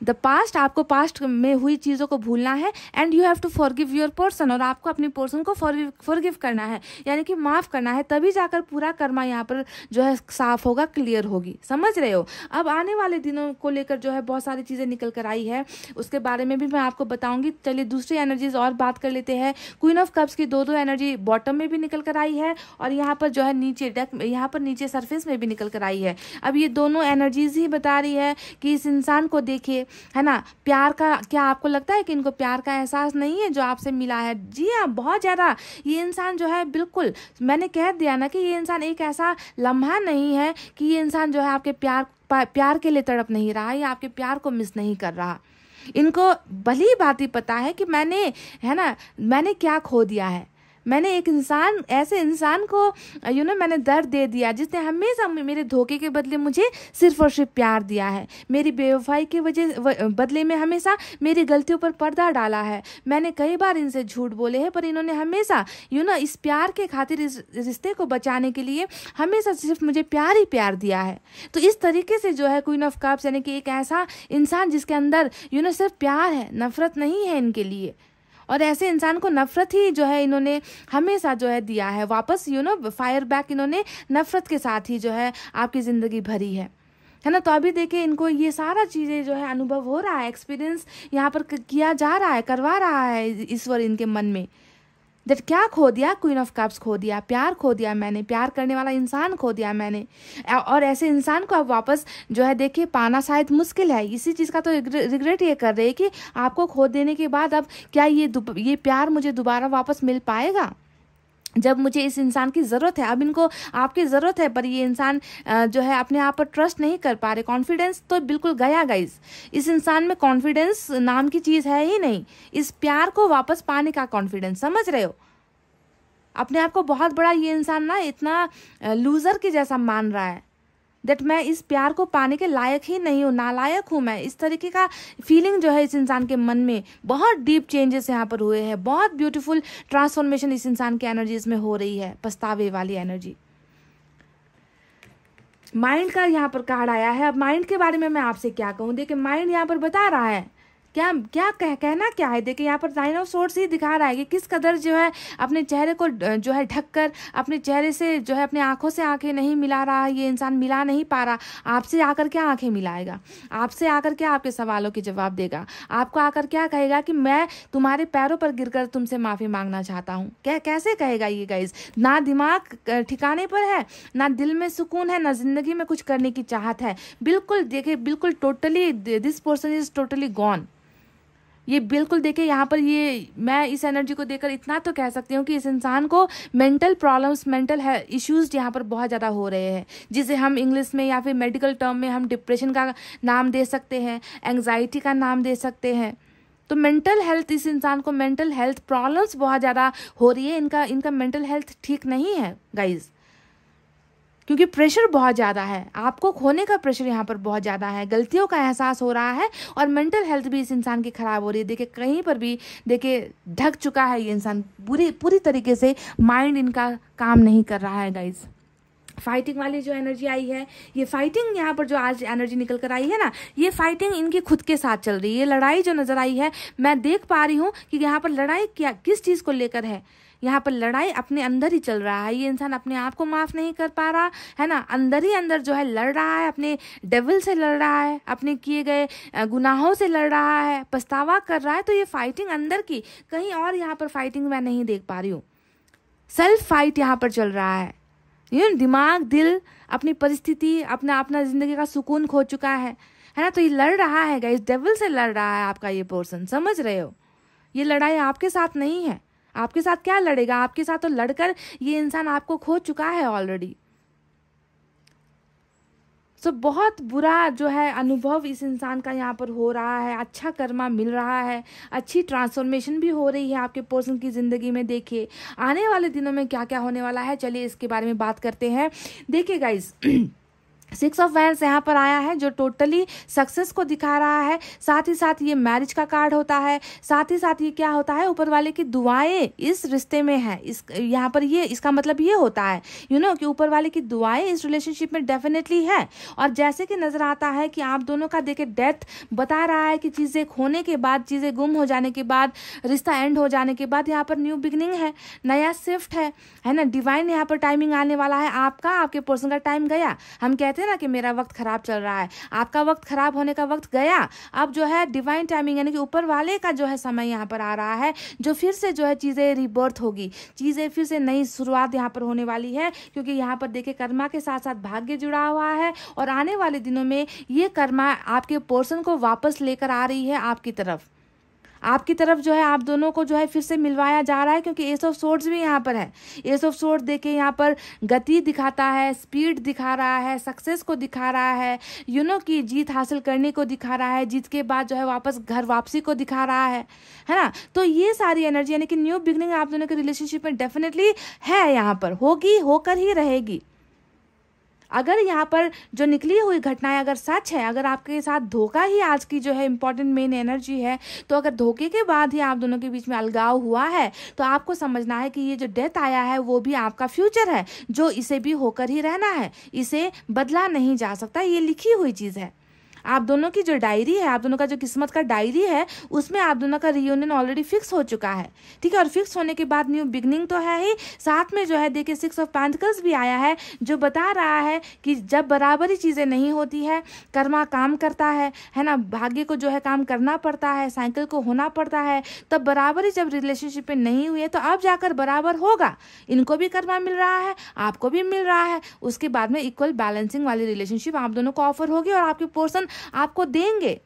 the past आपको पास्ट में हुई चीज़ों को भूलना है and you have to forgive your person और आपको अपनी पर्सन को फॉरगिव करना है यानी कि माफ़ करना है तभी जाकर पूरा कर्मा यहाँ पर जो है साफ होगा क्लियर होगी समझ रहे हो अब आने वाले दिनों को लेकर जो है बहुत सारी चीज़ें निकल कर आई है उसके बारे में भी मैं आपको बताऊंगी चलिए दूसरी एनर्जीज और बात कर लेते हैं क्वीन ऑफ कप्स की दो दो एनर्जी बॉटम में भी निकल कर आई है और यहाँ पर जो है नीचे डेक यहाँ पर नीचे सरफेस में भी निकल कर आई है अब ये दोनों एनर्जीज ही बता रही है कि इस इंसान को देखिए है ना प्यार का क्या आपको लगता है कि इनको प्यार का एहसास नहीं है जो आपसे मिला है जी हाँ बहुत ज़्यादा ये इंसान जो है बिल्कुल मैंने कह दिया ना कि ये इंसान एक ऐसा लम्हा नहीं है कि ये इंसान जो है आपके प्यार प्यार के लिए तड़प नहीं रहा या आपके प्यार को मिस नहीं कर रहा इनको भली बात ही पता है कि मैंने है ना मैंने क्या खो दिया है मैंने एक इंसान ऐसे इंसान को यू नो मैंने दर्द दे दिया जिसने हमेशा मेरे धोखे के बदले मुझे सिर्फ और सिर्फ प्यार दिया है मेरी बेवफाई की वजह बदले में हमेशा मेरी गलतियों पर पर्दा डाला है मैंने कई बार इनसे झूठ बोले हैं पर इन्होंने हमेशा यू नो इस प्यार के खातिर इस रिश्ते को बचाने के लिए हमेशा सिर्फ मुझे प्यार ही प्यार दिया है तो इस तरीके से जो है क्वीन ऑफ कप्स यानी कि एक ऐसा इंसान जिसके अंदर यू नो सिर्फ प्यार है नफरत नहीं है इनके लिए और ऐसे इंसान को नफरत ही जो है इन्होंने हमेशा जो है दिया है वापस यू नो फायर बैक इन्होंने नफरत के साथ ही जो है आपकी ज़िंदगी भरी है है ना तो अभी देखे इनको ये सारा चीज़ें जो है अनुभव हो रहा है एक्सपीरियंस यहाँ पर किया जा रहा है करवा रहा है ईश्वर इनके मन में जब क्या खो दिया क्वीन ऑफ कप्स खो दिया प्यार खो दिया मैंने प्यार करने वाला इंसान खो दिया मैंने और ऐसे इंसान को आप वापस जो है देखिए पाना शायद मुश्किल है इसी चीज़ का तो रिग्रेट ये कर रहे कि आपको खो देने के बाद अब क्या ये ये प्यार मुझे दोबारा वापस मिल पाएगा जब मुझे इस इंसान की ज़रूरत है अब इनको आपकी ज़रूरत है पर ये इंसान जो है अपने आप पर ट्रस्ट नहीं कर पा रहे कॉन्फिडेंस तो बिल्कुल गया गाइज इस इंसान में कॉन्फिडेंस नाम की चीज़ है ही नहीं इस प्यार को वापस पाने का कॉन्फिडेंस समझ रहे हो अपने आप को बहुत बड़ा ये इंसान ना इतना लूज़र के जैसा मान रहा है दैट मैं इस प्यार को पाने के लायक ही नहीं हूँ नालायक हूँ मैं इस तरीके का फीलिंग जो है इस इंसान के मन में बहुत डीप चेंजेस यहाँ पर हुए हैं बहुत ब्यूटीफुल ट्रांसफॉर्मेशन इस इंसान की एनर्जीज में हो रही है पछतावे वाली एनर्जी माइंड का यहाँ पर कार्ड आया है अब माइंड के बारे में मैं आपसे क्या कहूँ देखिए माइंड यहाँ पर बता रहा है क्या क्या कह कहना क्या है देखिए यहाँ पर डायनासोर्स ही दिखा रहा है कि किस कदर जो है अपने चेहरे को जो है ढककर अपने चेहरे से जो है अपने आंखों से आंखें नहीं मिला रहा है ये इंसान मिला नहीं पा रहा आपसे आकर क्या आंखें मिलाएगा आपसे आकर क्या आपके सवालों के जवाब देगा आपको आकर क्या कहेगा कि मैं तुम्हारे पैरों पर कर तुमसे माफ़ी मांगना चाहता हूँ क्या कैसे कहेगा ये गाइज ना दिमाग ठिकाने पर है ना दिल में सुकून है ना ज़िंदगी में कुछ करने की चाहत है बिल्कुल देखिए बिल्कुल totally this person is totally gone ये बिल्कुल देखिए यहाँ पर ये मैं इस एनर्जी को देखकर इतना तो कह सकती हूँ कि इस इंसान को मेंटल प्रॉब्लम्स मेंटल इश्यूज यहाँ पर बहुत ज़्यादा हो रहे हैं जिसे हम इंग्लिश में या फिर मेडिकल टर्म में हम डिप्रेशन का नाम दे सकते हैं एंग्जाइटी का नाम दे सकते हैं तो मेंटल हेल्थ इस इंसान को मेंटल हेल्थ प्रॉब्लम्स बहुत ज़्यादा हो रही है इनका इनका मेंटल हेल्थ ठीक नहीं है गाइज़ क्योंकि प्रेशर बहुत ज़्यादा है आपको खोने का प्रेशर यहाँ पर बहुत ज़्यादा है गलतियों का एहसास हो रहा है और मेंटल हेल्थ भी इस इंसान की ख़राब हो रही है देखिए कहीं पर भी देखिए ढक चुका है ये इंसान पूरी पूरी तरीके से माइंड इनका काम नहीं कर रहा है गाइज़ फाइटिंग वाली जो एनर्जी आई है ये फाइटिंग यहाँ पर जो आज एनर्जी निकल कर आई है ना ये फाइटिंग इनकी खुद के साथ चल रही है ये लड़ाई जो नज़र आई है मैं देख पा रही हूँ कि यहाँ पर लड़ाई क्या किस चीज़ को लेकर है यहाँ पर लड़ाई अपने अंदर ही चल रहा है ये इंसान अपने आप को माफ़ नहीं कर पा रहा है ना अंदर ही अंदर जो है लड़ रहा है अपने डेविल से लड़ रहा है अपने किए गए गुनाहों से लड़ रहा है पछतावा कर रहा है तो ये फाइटिंग अंदर की कहीं और यहाँ पर फाइटिंग मैं नहीं देख पा रही हूँ सेल्फ फाइट यहाँ पर चल रहा है यू नो दिमाग दिल अपनी परिस्थिति अपना अपना ज़िंदगी का सुकून खो चुका है है ना तो ये लड़ रहा है गाइस डेविल से लड़ रहा है आपका ये पोर्सन समझ रहे हो ये लड़ाई आपके साथ नहीं है आपके साथ क्या लड़ेगा आपके साथ तो लड़कर ये इंसान आपको खो चुका है ऑलरेडी सो so, बहुत बुरा जो है अनुभव इस इंसान का यहाँ पर हो रहा है अच्छा कर्मा मिल रहा है अच्छी ट्रांसफॉर्मेशन भी हो रही है आपके पर्सन की ज़िंदगी में देखिए आने वाले दिनों में क्या क्या होने वाला है चलिए इसके बारे में बात करते हैं देखिए गाइज़ सिक्स ऑफ वैंस यहाँ पर आया है जो टोटली सक्सेस को दिखा रहा है साथ ही साथ ये मैरिज का कार्ड होता है साथ ही साथ ये क्या होता है ऊपर वाले की दुआएं इस रिश्ते में है इस यहाँ पर ये इसका मतलब ये होता है यू you नो know, कि ऊपर वाले की दुआएं इस रिलेशनशिप में डेफिनेटली है और जैसे कि नज़र आता है कि आप दोनों का देखे डेथ बता रहा है कि चीज़ें खोने के बाद चीज़ें गुम हो जाने के बाद रिश्ता एंड हो जाने के बाद यहाँ पर न्यू बिगनिंग है नया शिफ्ट है है ना डिवाइन यहाँ पर टाइमिंग आने वाला है आपका आपके पर्सन का टाइम गया हम कहते कहते हैं ना कि मेरा वक्त ख़राब चल रहा है आपका वक्त ख़राब होने का वक्त गया अब जो है डिवाइन टाइमिंग यानी कि ऊपर वाले का जो है समय यहाँ पर आ रहा है जो फिर से जो है चीज़ें रिबर्थ होगी चीज़ें फिर से नई शुरुआत यहाँ पर होने वाली है क्योंकि यहाँ पर देखिए कर्मा के साथ साथ भाग्य जुड़ा हुआ है और आने वाले दिनों में ये कर्मा आपके पोर्सन को वापस लेकर आ रही है आपकी तरफ आपकी तरफ जो है आप दोनों को जो है फिर से मिलवाया जा रहा है क्योंकि एस ऑफ सोर्ड्स भी यहाँ पर है एस ऑफ सोर्ड देखे यहाँ पर गति दिखाता है स्पीड दिखा रहा है सक्सेस को दिखा रहा है यू नो कि जीत हासिल करने को दिखा रहा है जीत के बाद जो है वापस घर वापसी को दिखा रहा है है ना तो ये सारी एनर्जी यानी कि न्यू बिगनिंग आप दोनों के रिलेशनशिप में डेफिनेटली है यहाँ पर होगी होकर ही रहेगी अगर यहाँ पर जो निकली हुई घटनाएं अगर सच है अगर आपके साथ धोखा ही आज की जो है इंपॉर्टेंट मेन एनर्जी है तो अगर धोखे के बाद ही आप दोनों के बीच में अलगाव हुआ है तो आपको समझना है कि ये जो डेथ आया है वो भी आपका फ्यूचर है जो इसे भी होकर ही रहना है इसे बदला नहीं जा सकता ये लिखी हुई चीज़ है आप दोनों की जो डायरी है आप दोनों का जो किस्मत का डायरी है उसमें आप दोनों का रियूनियन ऑलरेडी फिक्स हो चुका है ठीक है और फिक्स होने के बाद न्यू बिगनिंग तो है ही साथ में जो है देखिए सिक्स ऑफ पैंथकल्स भी आया है जो बता रहा है कि जब बराबरी चीज़ें नहीं होती है कर्मा काम करता है है ना भाग्य को जो है काम करना पड़ता है साइकिल को होना पड़ता है तब बराबरी जब रिलेशनशिप में नहीं हुई है तो अब जाकर बराबर होगा इनको भी कर्मा मिल रहा है आपको भी मिल रहा है उसके बाद में इक्वल बैलेंसिंग वाली रिलेशनशिप आप दोनों को ऑफर होगी और आपकी पोर्सन आपको देंगे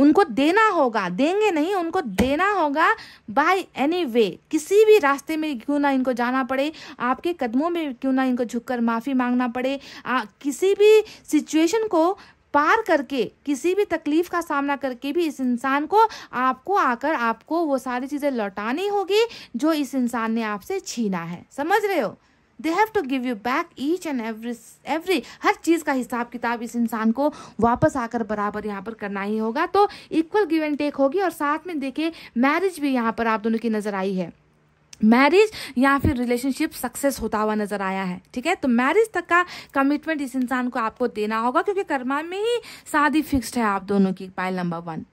उनको देना होगा देंगे नहीं उनको देना होगा बाय एनी वे किसी भी रास्ते में क्यों ना इनको जाना पड़े आपके कदमों में क्यों ना इनको झुककर माफ़ी मांगना पड़े आ, किसी भी सिचुएशन को पार करके किसी भी तकलीफ का सामना करके भी इस इंसान को आपको आकर आपको वो सारी चीज़ें लौटानी होगी जो इस इंसान ने आपसे छीना है समझ रहे हो they have to give you back each and every every हर चीज़ का हिसाब किताब इस इंसान को वापस आकर बराबर यहाँ पर करना ही होगा तो इक्वल गिव एंड टेक होगी और साथ में देखिए मैरिज भी यहाँ पर आप दोनों की नज़र आई है मैरिज या फिर रिलेशनशिप सक्सेस होता हुआ नजर आया है ठीक है तो मैरिज तक का कमिटमेंट इस इंसान को आपको देना होगा क्योंकि कर्मा में ही शादी फिक्स्ड है आप दोनों की पाइल नंबर वन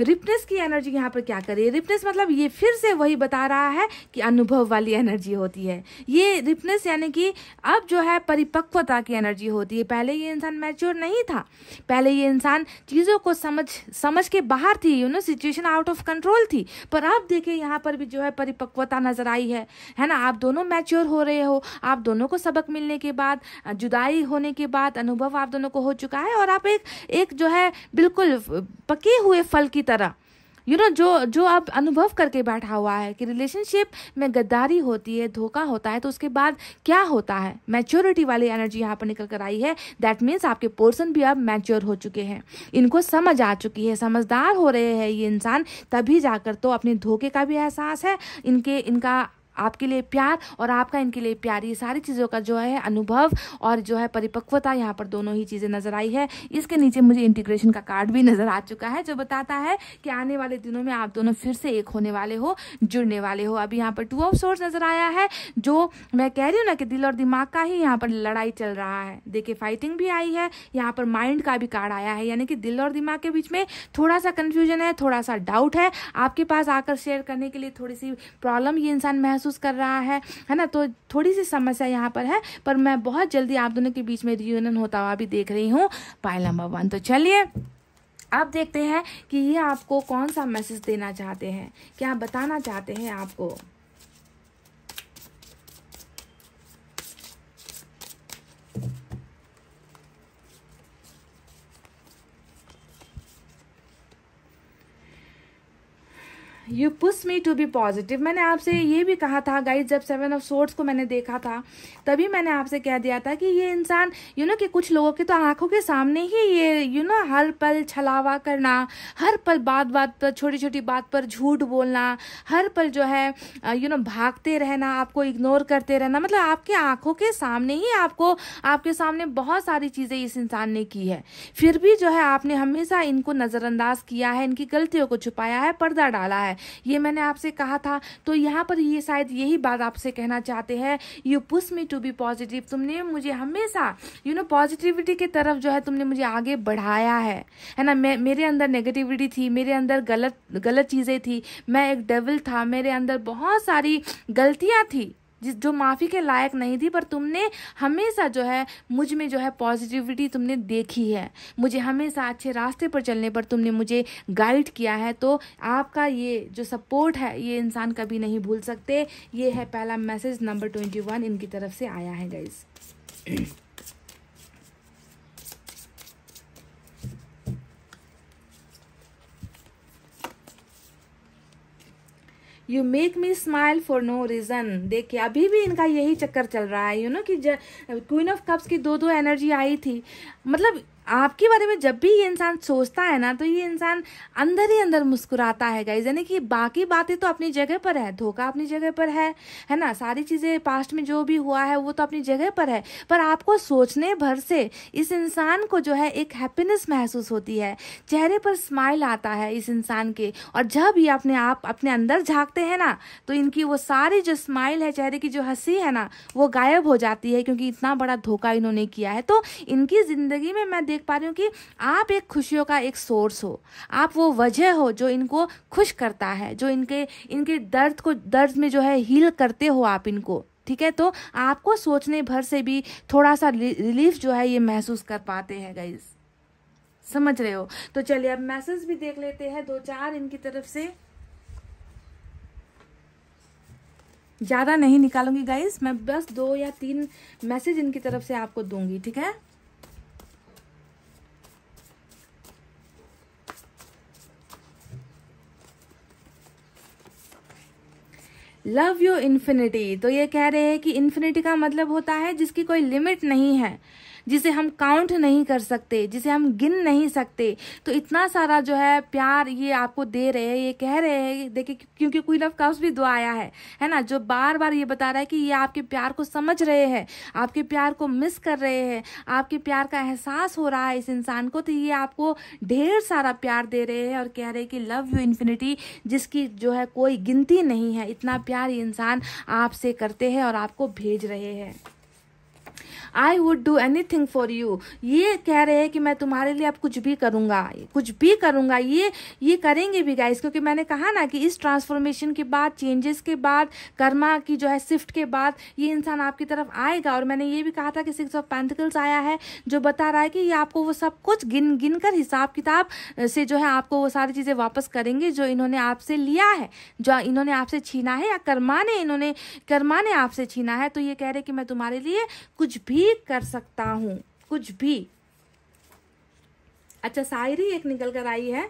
रिपनेस की एनर्जी यहाँ पर क्या करिए रिपनेस मतलब ये फिर से वही बता रहा है कि अनुभव वाली एनर्जी होती है ये रिपनेस यानी कि अब जो है परिपक्वता की एनर्जी होती है पहले ये इंसान मैच्योर नहीं था पहले ये इंसान चीज़ों को समझ समझ के बाहर थी you know situation out of control थी पर आप देखिए यहाँ पर भी जो है परिपक्वता नजर आई है है ना आप दोनों मैच्योर हो रहे हो आप दोनों को सबक मिलने के बाद जुदाई होने के बाद अनुभव आप दोनों को हो चुका है और आप एक एक जो है बिल्कुल पके हुए फल की की तरह यू you नो know, जो जो आप अनुभव करके बैठा हुआ है कि रिलेशनशिप में गद्दारी होती है धोखा होता है तो उसके बाद क्या होता है मैच्योरिटी वाली एनर्जी यहाँ पर निकल कर आई है दैट मीन्स आपके पोर्सन भी अब मैच्योर हो चुके हैं इनको समझ आ चुकी है समझदार हो रहे हैं ये इंसान तभी जाकर तो अपने धोखे का भी एहसास है इनके इनका आपके लिए प्यार और आपका इनके लिए प्यार ये सारी चीज़ों का जो है अनुभव और जो है परिपक्वता यहाँ पर दोनों ही चीज़ें नजर आई है इसके नीचे मुझे इंटीग्रेशन का कार्ड भी नजर आ चुका है जो बताता है कि आने वाले दिनों में आप दोनों फिर से एक होने वाले हो जुड़ने वाले हो अभी यहाँ पर टू ऑफ सोर्स नजर आया है जो मैं कह रही हूँ ना कि दिल और दिमाग का ही यहाँ पर लड़ाई चल रहा है देखिए फाइटिंग भी आई है यहाँ पर माइंड का भी कार्ड आया है यानी कि दिल और दिमाग के बीच में थोड़ा सा कन्फ्यूजन है थोड़ा सा डाउट है आपके पास आकर शेयर करने के लिए थोड़ी सी प्रॉब्लम ये इंसान महसूस महसूस कर रहा है है ना तो थोड़ी सी समस्या यहाँ पर है पर मैं बहुत जल्दी आप दोनों के बीच में रियूनियन होता हुआ भी देख रही हूँ पायल नंबर वन तो चलिए अब देखते हैं कि ये आपको कौन सा मैसेज देना चाहते हैं क्या बताना चाहते हैं आपको यू पुस मी टू बी पॉजिटिव मैंने आपसे ये भी कहा था गाइज जब सेवन ऑफ सोर्ट्स को मैंने देखा था तभी मैंने आपसे कह दिया था कि ये इंसान यू नो कि कुछ लोगों के तो आंखों के सामने ही ये यू नो हर पल छलावा करना हर पल बात बात पर छोटी छोटी बात पर झूठ बोलना हर पल जो है यू नो भागते रहना आपको इग्नोर करते रहना मतलब आपके आंखों के सामने ही आपको आपके सामने बहुत सारी चीज़ें इस इंसान ने की है फिर भी जो है आपने हमेशा इनको नज़रअंदाज किया है इनकी गलतियों को छुपाया है पर्दा डाला है ये मैंने आपसे कहा था तो यहाँ पर ये शायद यही बात आपसे कहना चाहते हैं यू पुस मी टू बी पॉजिटिव तुमने मुझे हमेशा यू नो पॉजिटिविटी की तरफ जो है तुमने मुझे आगे बढ़ाया है है ना मैं मेरे अंदर नेगेटिविटी थी मेरे अंदर गलत गलत चीज़ें थी मैं एक डबल था मेरे अंदर बहुत सारी गलतियाँ थी जिस जो माफ़ी के लायक नहीं थी पर तुमने हमेशा जो है मुझ में जो है पॉजिटिविटी तुमने देखी है मुझे हमेशा अच्छे रास्ते पर चलने पर तुमने मुझे गाइड किया है तो आपका ये जो सपोर्ट है ये इंसान कभी नहीं भूल सकते ये है पहला मैसेज नंबर ट्वेंटी वन इनकी तरफ से आया है guys you make me smile for no reason देखिए अभी भी इनका यही चक्कर चल रहा है यू you नो know, कि क्वीन ऑफ कप्स की दो दो एनर्जी आई थी मतलब आपके बारे में जब भी ये इंसान सोचता है ना तो ये इंसान अंदर ही अंदर मुस्कुराता है गाइज यानी कि बाकी बातें तो अपनी जगह पर है धोखा अपनी जगह पर है है ना सारी चीज़ें पास्ट में जो भी हुआ है वो तो अपनी जगह पर है पर आपको सोचने भर से इस इंसान को जो है एक हैप्पीनेस महसूस होती है चेहरे पर स्माइल आता है इस इंसान के और जब ये अपने आप अपने अंदर झाँकते हैं ना तो इनकी वो सारी जो स्माइल है चेहरे की जो हंसी है ना वो गायब हो जाती है क्योंकि इतना बड़ा धोखा इन्होंने किया है तो इनकी ज़िंदगी में मैं देख पा रही हूँ कि आप एक खुशियों का एक सोर्स हो आप वो वजह हो जो इनको खुश करता है जो इनके इनके दर्द को दर्द में जो है हील करते हो आप इनको ठीक है तो आपको सोचने भर से भी थोड़ा सा रिलीफ जो है ये महसूस कर पाते हैं गाइज समझ रहे हो तो चलिए अब मैसेज भी देख लेते हैं दो चार इनकी तरफ से ज़्यादा नहीं निकालूंगी गाइज मैं बस दो या तीन मैसेज इनकी तरफ से आपको दूंगी ठीक है लव यू इन्फिनिटी तो ये कह रहे हैं कि इन्फिनिटी का मतलब होता है जिसकी कोई लिमिट नहीं है जिसे हम काउंट नहीं कर सकते जिसे हम गिन नहीं सकते तो इतना सारा जो है प्यार ये आपको दे रहे हैं ये कह रहे हैं देखिए क्योंकि क्वीन ऑफ कप्स भी दुआ आया है है ना जो बार बार ये बता रहा है कि ये आपके प्यार को समझ रहे हैं आपके प्यार को मिस कर रहे हैं आपके प्यार का एहसास हो रहा है इस इंसान को तो ये आपको ढेर सारा प्यार दे रहे हैं और कह रहे हैं कि लव यू इन्फिनिटी जिसकी जो है कोई गिनती नहीं है इतना प्यार ये इंसान आपसे करते हैं और आपको भेज रहे हैं I would do anything for you ये कह रहे हैं कि मैं तुम्हारे लिए अब कुछ भी करूँगा कुछ भी करूँगा ये ये करेंगे भी गाइस क्योंकि मैंने कहा ना कि इस ट्रांसफॉर्मेशन के बाद चेंजेस के बाद कर्मा की जो है शिफ्ट के बाद ये इंसान आपकी तरफ आएगा और मैंने ये भी कहा था कि सिक्स ऑफ पेंटिकल्स आया है जो बता रहा है कि ये आपको वो सब कुछ गिन गिन कर हिसाब किताब से जो है आपको वो सारी चीज़ें वापस करेंगे जो इन्होंने आपसे लिया है जो इन्होंने आपसे छीना है या कर्मा ने इन्होंने कर्मा ने आपसे छीना है तो ये कह रहे कि मैं तुम्हारे लिए कुछ भी भी कर सकता हूँ कुछ भी अच्छा शायरी एक निकल कर आई है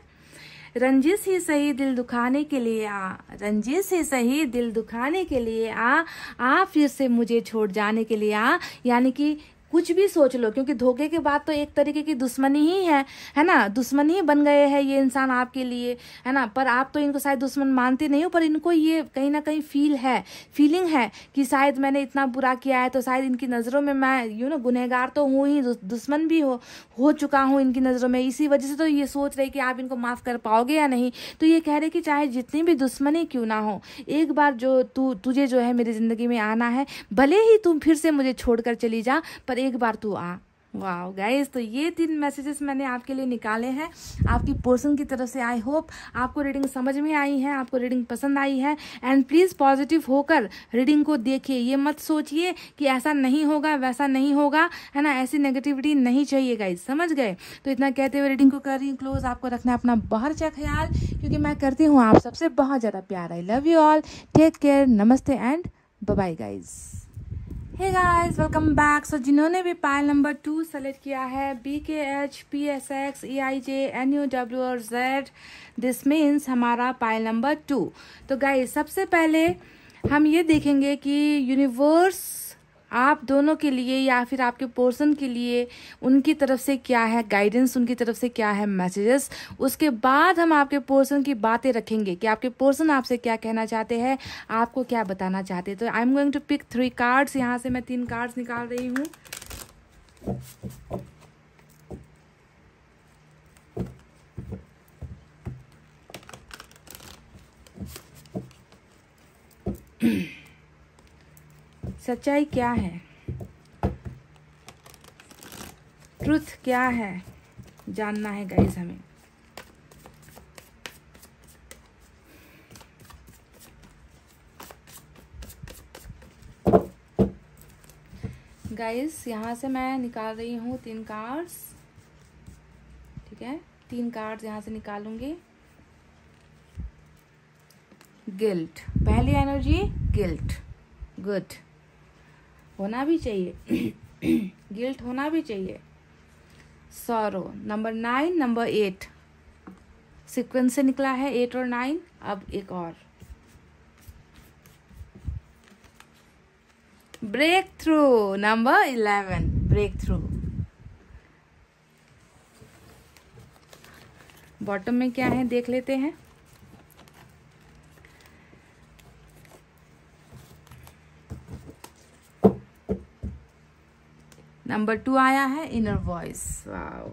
रंजिश ही सही दिल दुखाने के लिए आ रंजिश ही सही दिल दुखाने के लिए आ आ फिर से मुझे छोड़ जाने के लिए आ यानी कि कुछ भी सोच लो क्योंकि धोखे के बाद तो एक तरीके की दुश्मनी ही है है ना दुश्मनी ही बन गए हैं ये इंसान आपके लिए है ना पर आप तो इनको शायद दुश्मन मानते नहीं हो पर इनको ये कहीं ना कहीं फील है फीलिंग है कि शायद मैंने इतना बुरा किया है तो शायद इनकी नज़रों में मैं यू नो गुनहगार तो हूँ ही दुश्मन भी हो हो चुका हूँ इनकी नज़रों में इसी वजह से तो ये सोच रहे कि आप इनको माफ़ कर पाओगे या नहीं तो ये कह रहे कि चाहे जितनी भी दुश्मनी क्यों ना हो एक बार जो तू तुझे जो है मेरी ज़िंदगी में आना है भले ही तुम फिर से मुझे छोड़ चली जा पर एक बार तू तो आ वाह गाइस तो ये तीन मैसेजेस मैंने आपके लिए निकाले हैं आपकी पोर्सन की तरफ से आई होप आपको रीडिंग समझ में आई है आपको रीडिंग पसंद आई है एंड प्लीज़ पॉजिटिव होकर रीडिंग को देखिए ये मत सोचिए कि ऐसा नहीं होगा वैसा नहीं होगा है ना ऐसी नेगेटिविटी नहीं चाहिए गाइज समझ गए तो इतना कहते हुए रीडिंग को कर रही क्लोज आपको रखना अपना बहुत अच्छा ख्याल क्योंकि मैं करती हूँ आप सबसे बहुत ज़्यादा प्यार I love you all take care नमस्ते and bye guys hey guys welcome back so जिन्होंने भी पायल नंबर टू सेलेक्ट किया है B K H P S X E I J N U W और जेड दिस मीन्स हमारा pile number two तो guys सबसे पहले हम ये देखेंगे कि यूनिवर्स आप दोनों के लिए या फिर आपके पोर्सन के लिए उनकी तरफ से क्या है गाइडेंस उनकी तरफ से क्या है मैसेजेस उसके बाद हम आपके पोर्सन की बातें रखेंगे कि आपके पोर्सन आपसे क्या कहना चाहते हैं आपको क्या बताना चाहते हैं तो I am going to pick three cards यहाँ से मैं तीन कार्ड्स निकाल रही हूँ Mm-hmm. सच्चाई क्या है ट्रुथ क्या है जानना है गाइज हमें गाइस यहां से मैं निकाल रही हूं तीन कार्ड्स ठीक है तीन कार्ड्स यहां से निकालूंगी गिल्ट पहली एनर्जी गिल्ट गुड होना भी चाहिए गिल्ट होना भी चाहिए sorrow number nine number eight sequence से निकला है एट और नाइन अब एक और breakthrough number eleven breakthrough bottom में क्या है देख लेते हैं नंबर टू आया है इनर वॉइस वाओ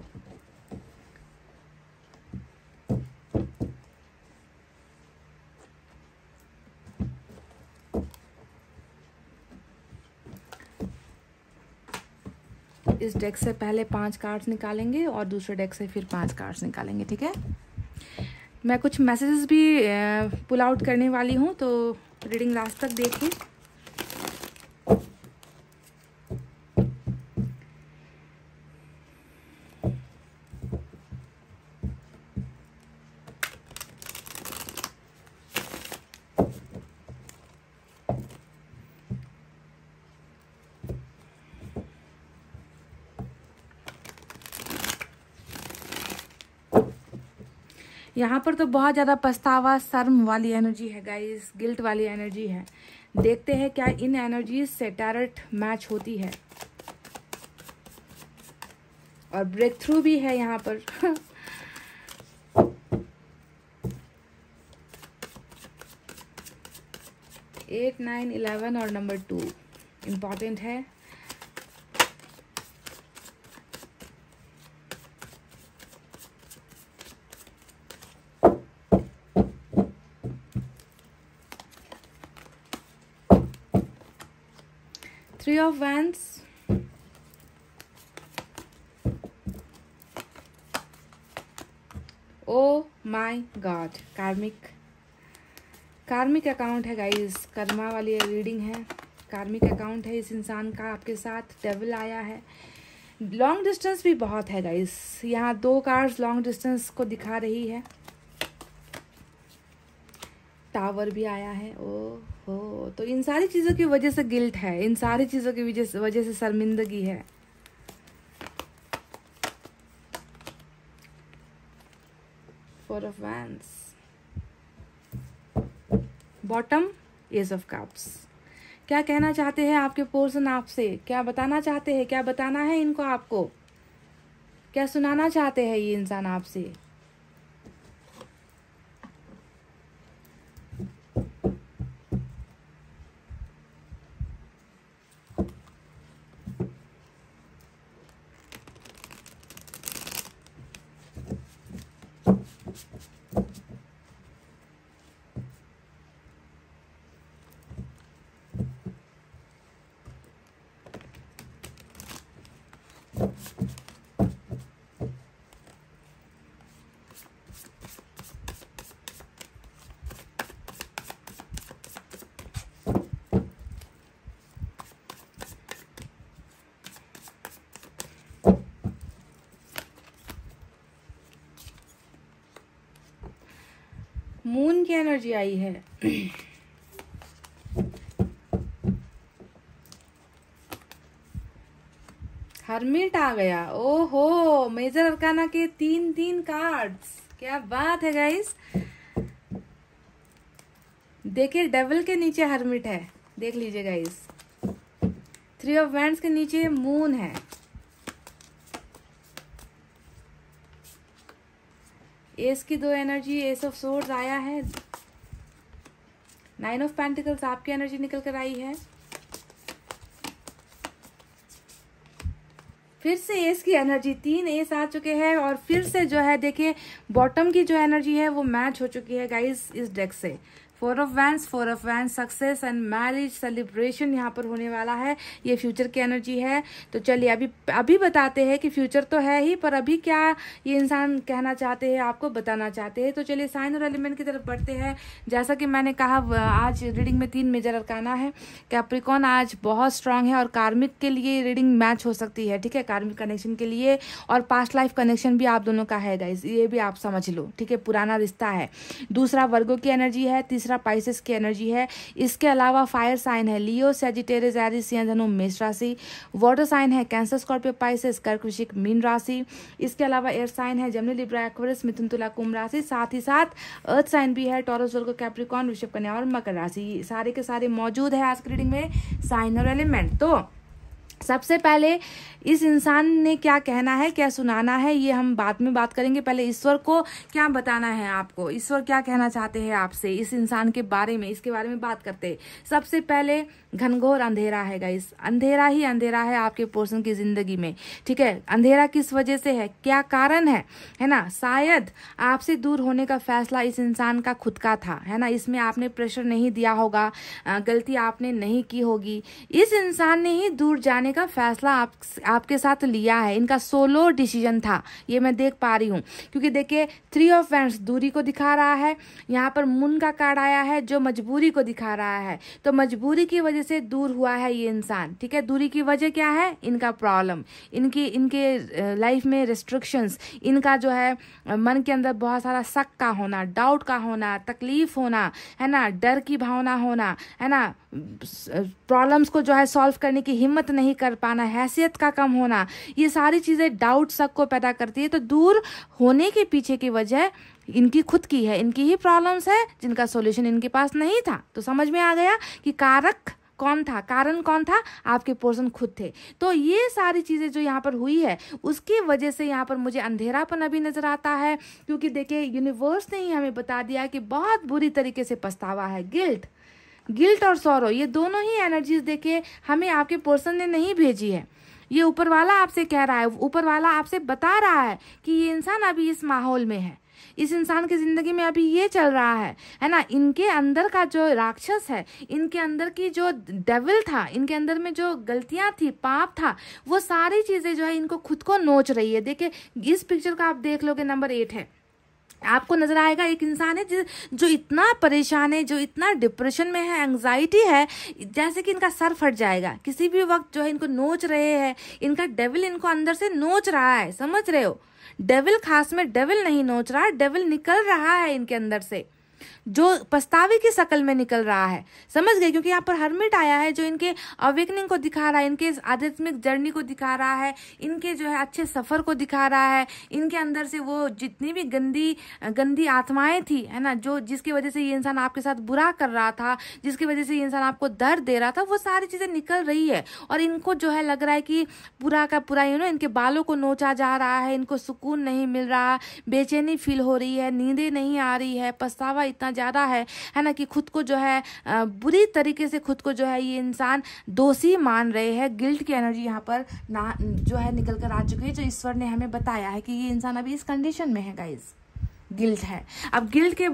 इस डेक से पहले पांच कार्ड्स निकालेंगे और दूसरे डेक से फिर पांच कार्ड्स निकालेंगे ठीक है मैं कुछ मैसेजेस भी पुल आउट करने वाली हूँ तो रीडिंग लास्ट तक देखिए यहाँ पर तो बहुत ज़्यादा पछतावा शर्म वाली एनर्जी है गाइस गिल्ट वाली एनर्जी है देखते हैं क्या इन एनर्जीज से टैरट मैच होती है और ब्रेक थ्रू भी है यहाँ पर एट नाइन इलेवन और नंबर टू इम्पॉर्टेंट है of Wands. oh my god karmic karmic account है गाइस कर्मा वाली रीडिंग है कार्मिक अकाउंट है इस इंसान का आपके साथ डेवल आया है लॉन्ग डिस्टेंस भी बहुत है गाइस यहाँ दो कार्स लॉन्ग डिस्टेंस को दिखा रही है टावर भी आया है ओ oh. हो तो इन सारी चीज़ों की वजह से गिल्ट है इन सारी चीज़ों की वजह से शर्मिंदगी है four of wands bottom ace of cups क्या कहना चाहते हैं आपके पोर्सन आपसे क्या बताना चाहते हैं क्या बताना है इनको आपको क्या सुनाना चाहते हैं ये इंसान आपसे एनर्जी आई है हरमिट आ गया ओहो मेजर अरकाना के तीन तीन कार्ड्स क्या बात है गाइस देखिए डेवल के नीचे हरमिट है देख लीजिए गाइस थ्री ऑफ वैंड्स के नीचे मून है एस की दो एनर्जी एस ऑफ सोर्स आया है नाइन ऑफ पैंटिकल्स आपकी एनर्जी निकल कर आई है फिर से एस की एनर्जी तीन एस आ चुके हैं और फिर से जो है देखिए बॉटम की जो एनर्जी है वो मैच हो चुकी है गाइस इस डेक से four of wands four of wands success and marriage celebration यहाँ पर होने वाला है ये फ्यूचर की एनर्जी है तो चलिए अभी अभी बताते हैं कि फ्यूचर तो है ही पर अभी क्या ये इंसान कहना चाहते हैं आपको बताना चाहते हैं तो चलिए साइन और एलिमेंट की तरफ बढ़ते हैं जैसा कि मैंने कहा आज रीडिंग में तीन मेजर अरकाना है कैप्रिकॉन आज बहुत स्ट्रांग है और कार्मिक के लिए रीडिंग मैच हो सकती है ठीक है कार्मिक कनेक्शन के लिए और पास्ट लाइफ कनेक्शन भी आप दोनों का है गाइज ये भी आप समझ लो ठीक है पुराना रिश्ता है दूसरा वर्गों की एनर्जी है तीसरा तीसरा पाइसिस की एनर्जी है इसके अलावा फायर साइन है लियो सेजिटेरियस एरिस धनु मेष राशि वाटर साइन है कैंसर स्कॉर्पियो पाइसिस कर्क वृश्चिक मीन राशि इसके अलावा एयर साइन है जमनी लिब्रा एक्वरस मिथुन तुला कुंभ राशि साथ ही साथ अर्थ साइन भी है टॉरस वर्ग कैप्रिकॉन ऋषभ कन्या और मकर राशि सारे के सारे मौजूद है आज की रीडिंग में साइन और एलिमेंट तो सबसे पहले इस इंसान ने क्या कहना है क्या सुनाना है ये हम बाद में बात करेंगे पहले ईश्वर को क्या बताना है आपको ईश्वर क्या कहना चाहते हैं आपसे इस इंसान के बारे में इसके बारे में बात करते सबसे पहले घनघोर अंधेरा है गाइस अंधेरा ही अंधेरा है आपके पोर्सन की जिंदगी में ठीक है अंधेरा किस वजह से है क्या कारण है है ना शायद आपसे दूर होने का फैसला इस इंसान का खुद का था है ना इसमें आपने प्रेशर नहीं दिया होगा गलती आपने नहीं की होगी इस इंसान ने ही दूर जाने का फैसला आप आपके साथ लिया है इनका सोलो डिसीजन था ये मैं देख पा रही हूँ क्योंकि देखिए थ्री ऑफ फ्रेंड्स दूरी को दिखा रहा है यहाँ पर मुन का कार्ड आया है जो मजबूरी को दिखा रहा है तो मजबूरी की वजह वजह से दूर हुआ है ये इंसान ठीक है दूरी की वजह क्या है इनका प्रॉब्लम इनकी इनके लाइफ में रिस्ट्रिक्शंस इनका जो है मन के अंदर बहुत सारा शक का होना डाउट का होना तकलीफ होना है ना डर की भावना होना है ना प्रॉब्लम्स को जो है सॉल्व करने की हिम्मत नहीं कर पाना हैसियत का कम होना ये सारी चीज़ें डाउट शक को पैदा करती है तो दूर होने के पीछे की वजह इनकी खुद की है इनकी ही प्रॉब्लम्स है जिनका सॉल्यूशन इनके पास नहीं था तो समझ में आ गया कि कारक कौन था कारण कौन था आपके पोर्सन खुद थे तो ये सारी चीज़ें जो यहाँ पर हुई है उसकी वजह से यहाँ पर मुझे अंधेरापन अभी नज़र आता है क्योंकि देखिए यूनिवर्स ने ही हमें बता दिया कि बहुत बुरी तरीके से पछतावा है गिल्ट गिल्ट और सौरव ये दोनों ही एनर्जीज देखिए हमें आपके पोर्सन ने नहीं भेजी है ये ऊपर वाला आपसे कह रहा है ऊपर वाला आपसे बता रहा है कि ये इंसान अभी इस माहौल में है इस इंसान की ज़िंदगी में अभी ये चल रहा है है ना इनके अंदर का जो राक्षस है इनके अंदर की जो डेविल था इनके अंदर में जो गलतियां थी पाप था वो सारी चीज़ें जो है इनको खुद को नोच रही है देखिए इस पिक्चर का आप देख लोगे नंबर एट है आपको नजर आएगा एक इंसान है जो इतना परेशान है जो इतना डिप्रेशन में है एंग्जाइटी है जैसे कि इनका सर फट जाएगा किसी भी वक्त जो है इनको नोच रहे हैं इनका डेविल इनको अंदर से नोच रहा है समझ रहे हो डेविल खास में डेविल नहीं नोच रहा डेविल निकल रहा है इनके अंदर से जो पछतावे की शक्ल में निकल रहा है समझ गए क्योंकि यहाँ पर हर्मिट आया है जो इनके अवेकनिंग को दिखा रहा है इनके आध्यात्मिक जर्नी को दिखा रहा है इनके जो है अच्छे सफ़र को दिखा रहा है इनके अंदर से वो जितनी भी गंदी गंदी आत्माएं थी है ना जो जिसकी वजह से ये इंसान आपके साथ बुरा कर रहा था जिसकी वजह से ये इंसान आपको दर्द दे रहा था वो सारी चीज़ें निकल रही है और इनको जो है लग रहा है कि पूरा का पूरा यू नो इनके बालों को नोचा जा रहा है इनको सुकून नहीं मिल रहा बेचैनी फील हो रही है नींदें नहीं आ रही है पछतावा इतना ज़्यादा है है ना कि खुद को जो है बुरी तरीके से खुद को जो है ये इंसान दोषी मान रहे हैं गिल्ट की एनर्जी यहाँ पर ना जो है निकल कर आ चुकी है जो ईश्वर ने हमें बताया है कि ये इंसान अभी इस कंडीशन में है गाइज गिल्ट है अब गिल्ट के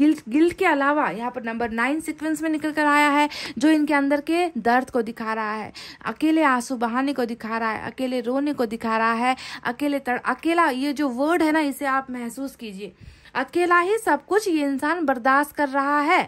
गिल्ट गिल्ट के अलावा यहाँ पर नंबर नाइन सीक्वेंस में निकल कर आया है जो इनके अंदर के दर्द को दिखा रहा है अकेले आंसू बहाने को दिखा रहा है अकेले रोने को दिखा रहा है अकेले तड़ अकेला ये जो वर्ड है ना इसे आप महसूस कीजिए अकेला ही सब कुछ ये इंसान बर्दाश्त कर रहा है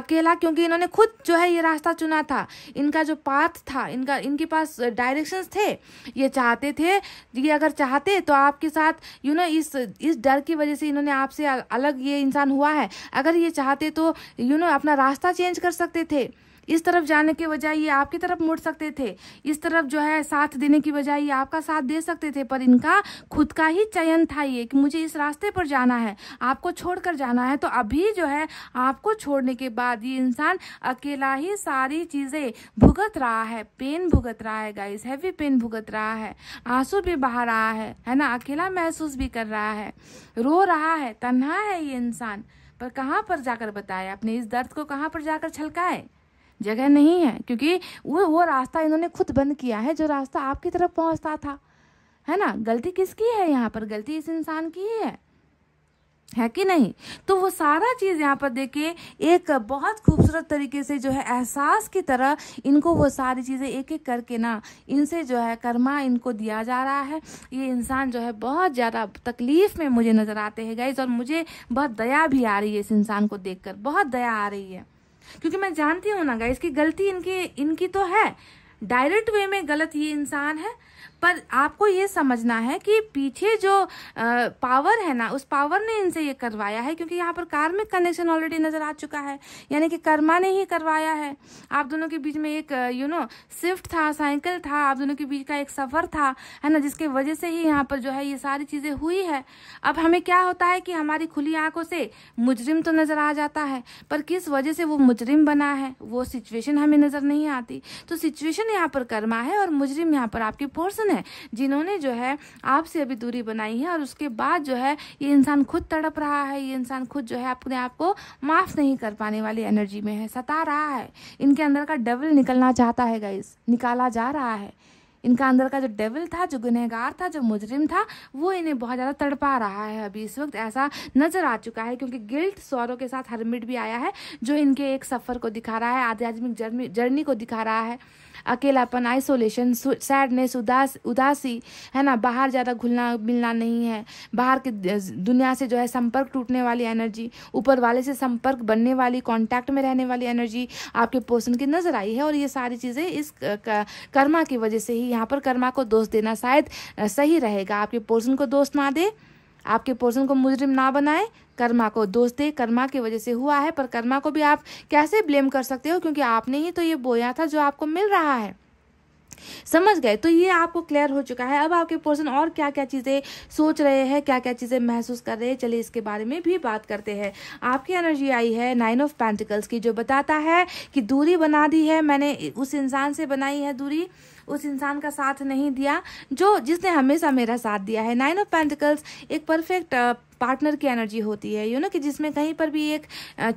अकेला क्योंकि इन्होंने खुद जो है ये रास्ता चुना था इनका जो पाथ था इनका इनके पास डायरेक्शंस थे ये चाहते थे ये अगर चाहते तो आपके साथ यू नो इस इस डर की वजह से इन्होंने आपसे अलग ये इंसान हुआ है अगर ये चाहते तो यू नो अपना रास्ता चेंज कर सकते थे इस तरफ जाने के बजाय ये आपकी तरफ मुड़ सकते थे इस तरफ जो है साथ देने की बजाय ये आपका साथ दे सकते थे पर इनका खुद का ही चयन था ये कि मुझे इस रास्ते पर जाना है आपको छोड़कर जाना है तो अभी जो है आपको छोड़ने के बाद ये इंसान अकेला ही सारी चीज़ें भुगत रहा है पेन भुगत रहा है गाइस हैवी पेन भुगत रहा है आंसू भी बहा रहा है है ना अकेला महसूस भी कर रहा है रो रहा है तन्हा है ये इंसान पर कहाँ पर जाकर बताए अपने इस दर्द को कहाँ पर जाकर छलकाए जगह नहीं है क्योंकि वो वो रास्ता इन्होंने खुद बंद किया है जो रास्ता आपकी तरफ पहुंचता था है ना गलती किसकी है यहाँ पर गलती इस इंसान की ही है है कि नहीं तो वो सारा चीज़ यहाँ पर देखे एक बहुत खूबसूरत तरीके से जो है एहसास की तरह इनको वो सारी चीज़ें एक एक करके ना इनसे जो है कर्मा इनको दिया जा रहा है ये इंसान जो है बहुत ज़्यादा तकलीफ़ में मुझे नज़र आते हैं गाइज और मुझे बहुत दया भी आ रही है इस इंसान को देखकर बहुत दया आ रही है क्योंकि मैं जानती हूँ ना गाइस की गलती इनकी इनकी तो है डायरेक्ट वे में गलत ये इंसान है पर आपको ये समझना है कि पीछे जो आ, पावर है ना उस पावर ने इनसे ये करवाया है क्योंकि यहाँ पर कार्मिक कनेक्शन ऑलरेडी नजर आ चुका है यानी कि कर्मा ने ही करवाया है आप दोनों के बीच में एक यू नो स्विफ्ट था साइकिल था आप दोनों के बीच का एक सफर था है ना जिसके वजह से ही यहाँ पर जो है ये सारी चीजें हुई है अब हमें क्या होता है कि हमारी खुली आंखों से मुजरिम तो नजर आ जाता है पर किस वजह से वो मुजरिम बना है वो सिचुएशन हमें नजर नहीं आती तो सिचुएशन यहाँ पर कर्मा है और मुजरिम यहाँ पर आपकी पोर्सन है जिन्होंने जो है आपसे अभी दूरी बनाई है और उसके बाद जो है ये इंसान खुद तड़प रहा है ये इंसान खुद जो है अपने आप को माफ़ नहीं कर पाने वाली एनर्जी में है सता रहा है इनके अंदर का डबल निकलना चाहता है गाइस निकाला जा रहा है इनका अंदर का जो डेविल था जो गुनहगार था जो मुजरिम था वो इन्हें बहुत ज़्यादा तड़पा रहा है अभी इस वक्त ऐसा नज़र आ चुका है क्योंकि गिल्ट सौरों के साथ हरमिट भी आया है जो इनके एक सफ़र को दिखा रहा है आध्यात्मिक जर्नी जर्नी को दिखा रहा है अकेलापन आइसोलेशन सैडनेस उदास उदासी है ना बाहर ज़्यादा घुलना मिलना नहीं है बाहर के दुनिया से जो है संपर्क टूटने वाली एनर्जी ऊपर वाले से संपर्क बनने वाली कॉन्टैक्ट में रहने वाली एनर्जी आपके पोर्सन की नज़र आई है और ये सारी चीज़ें इस कर्मा की वजह से ही यहाँ पर कर्मा को दोष देना शायद सही रहेगा आपके पोर्सन को दोष ना दे आपके पोर्सन को मुजरिम ना बनाए कर्मा को दे कर्मा की वजह से हुआ है पर कर्मा को भी आप कैसे ब्लेम कर सकते हो क्योंकि आपने ही तो ये बोया था जो आपको मिल रहा है समझ गए तो ये आपको क्लियर हो चुका है अब आपके पर्सन और क्या क्या चीज़ें सोच रहे हैं क्या क्या चीज़ें महसूस कर रहे हैं चलिए इसके बारे में भी बात करते हैं आपकी एनर्जी आई है नाइन ऑफ पेंटिकल्स की जो बताता है कि दूरी बना दी है मैंने उस इंसान से बनाई है दूरी उस इंसान का साथ नहीं दिया जो जिसने हमेशा मेरा साथ दिया है नाइन ऑफ पेंटिकल्स एक परफेक्ट पार्टनर की एनर्जी होती है यू नो कि जिसमें कहीं पर भी एक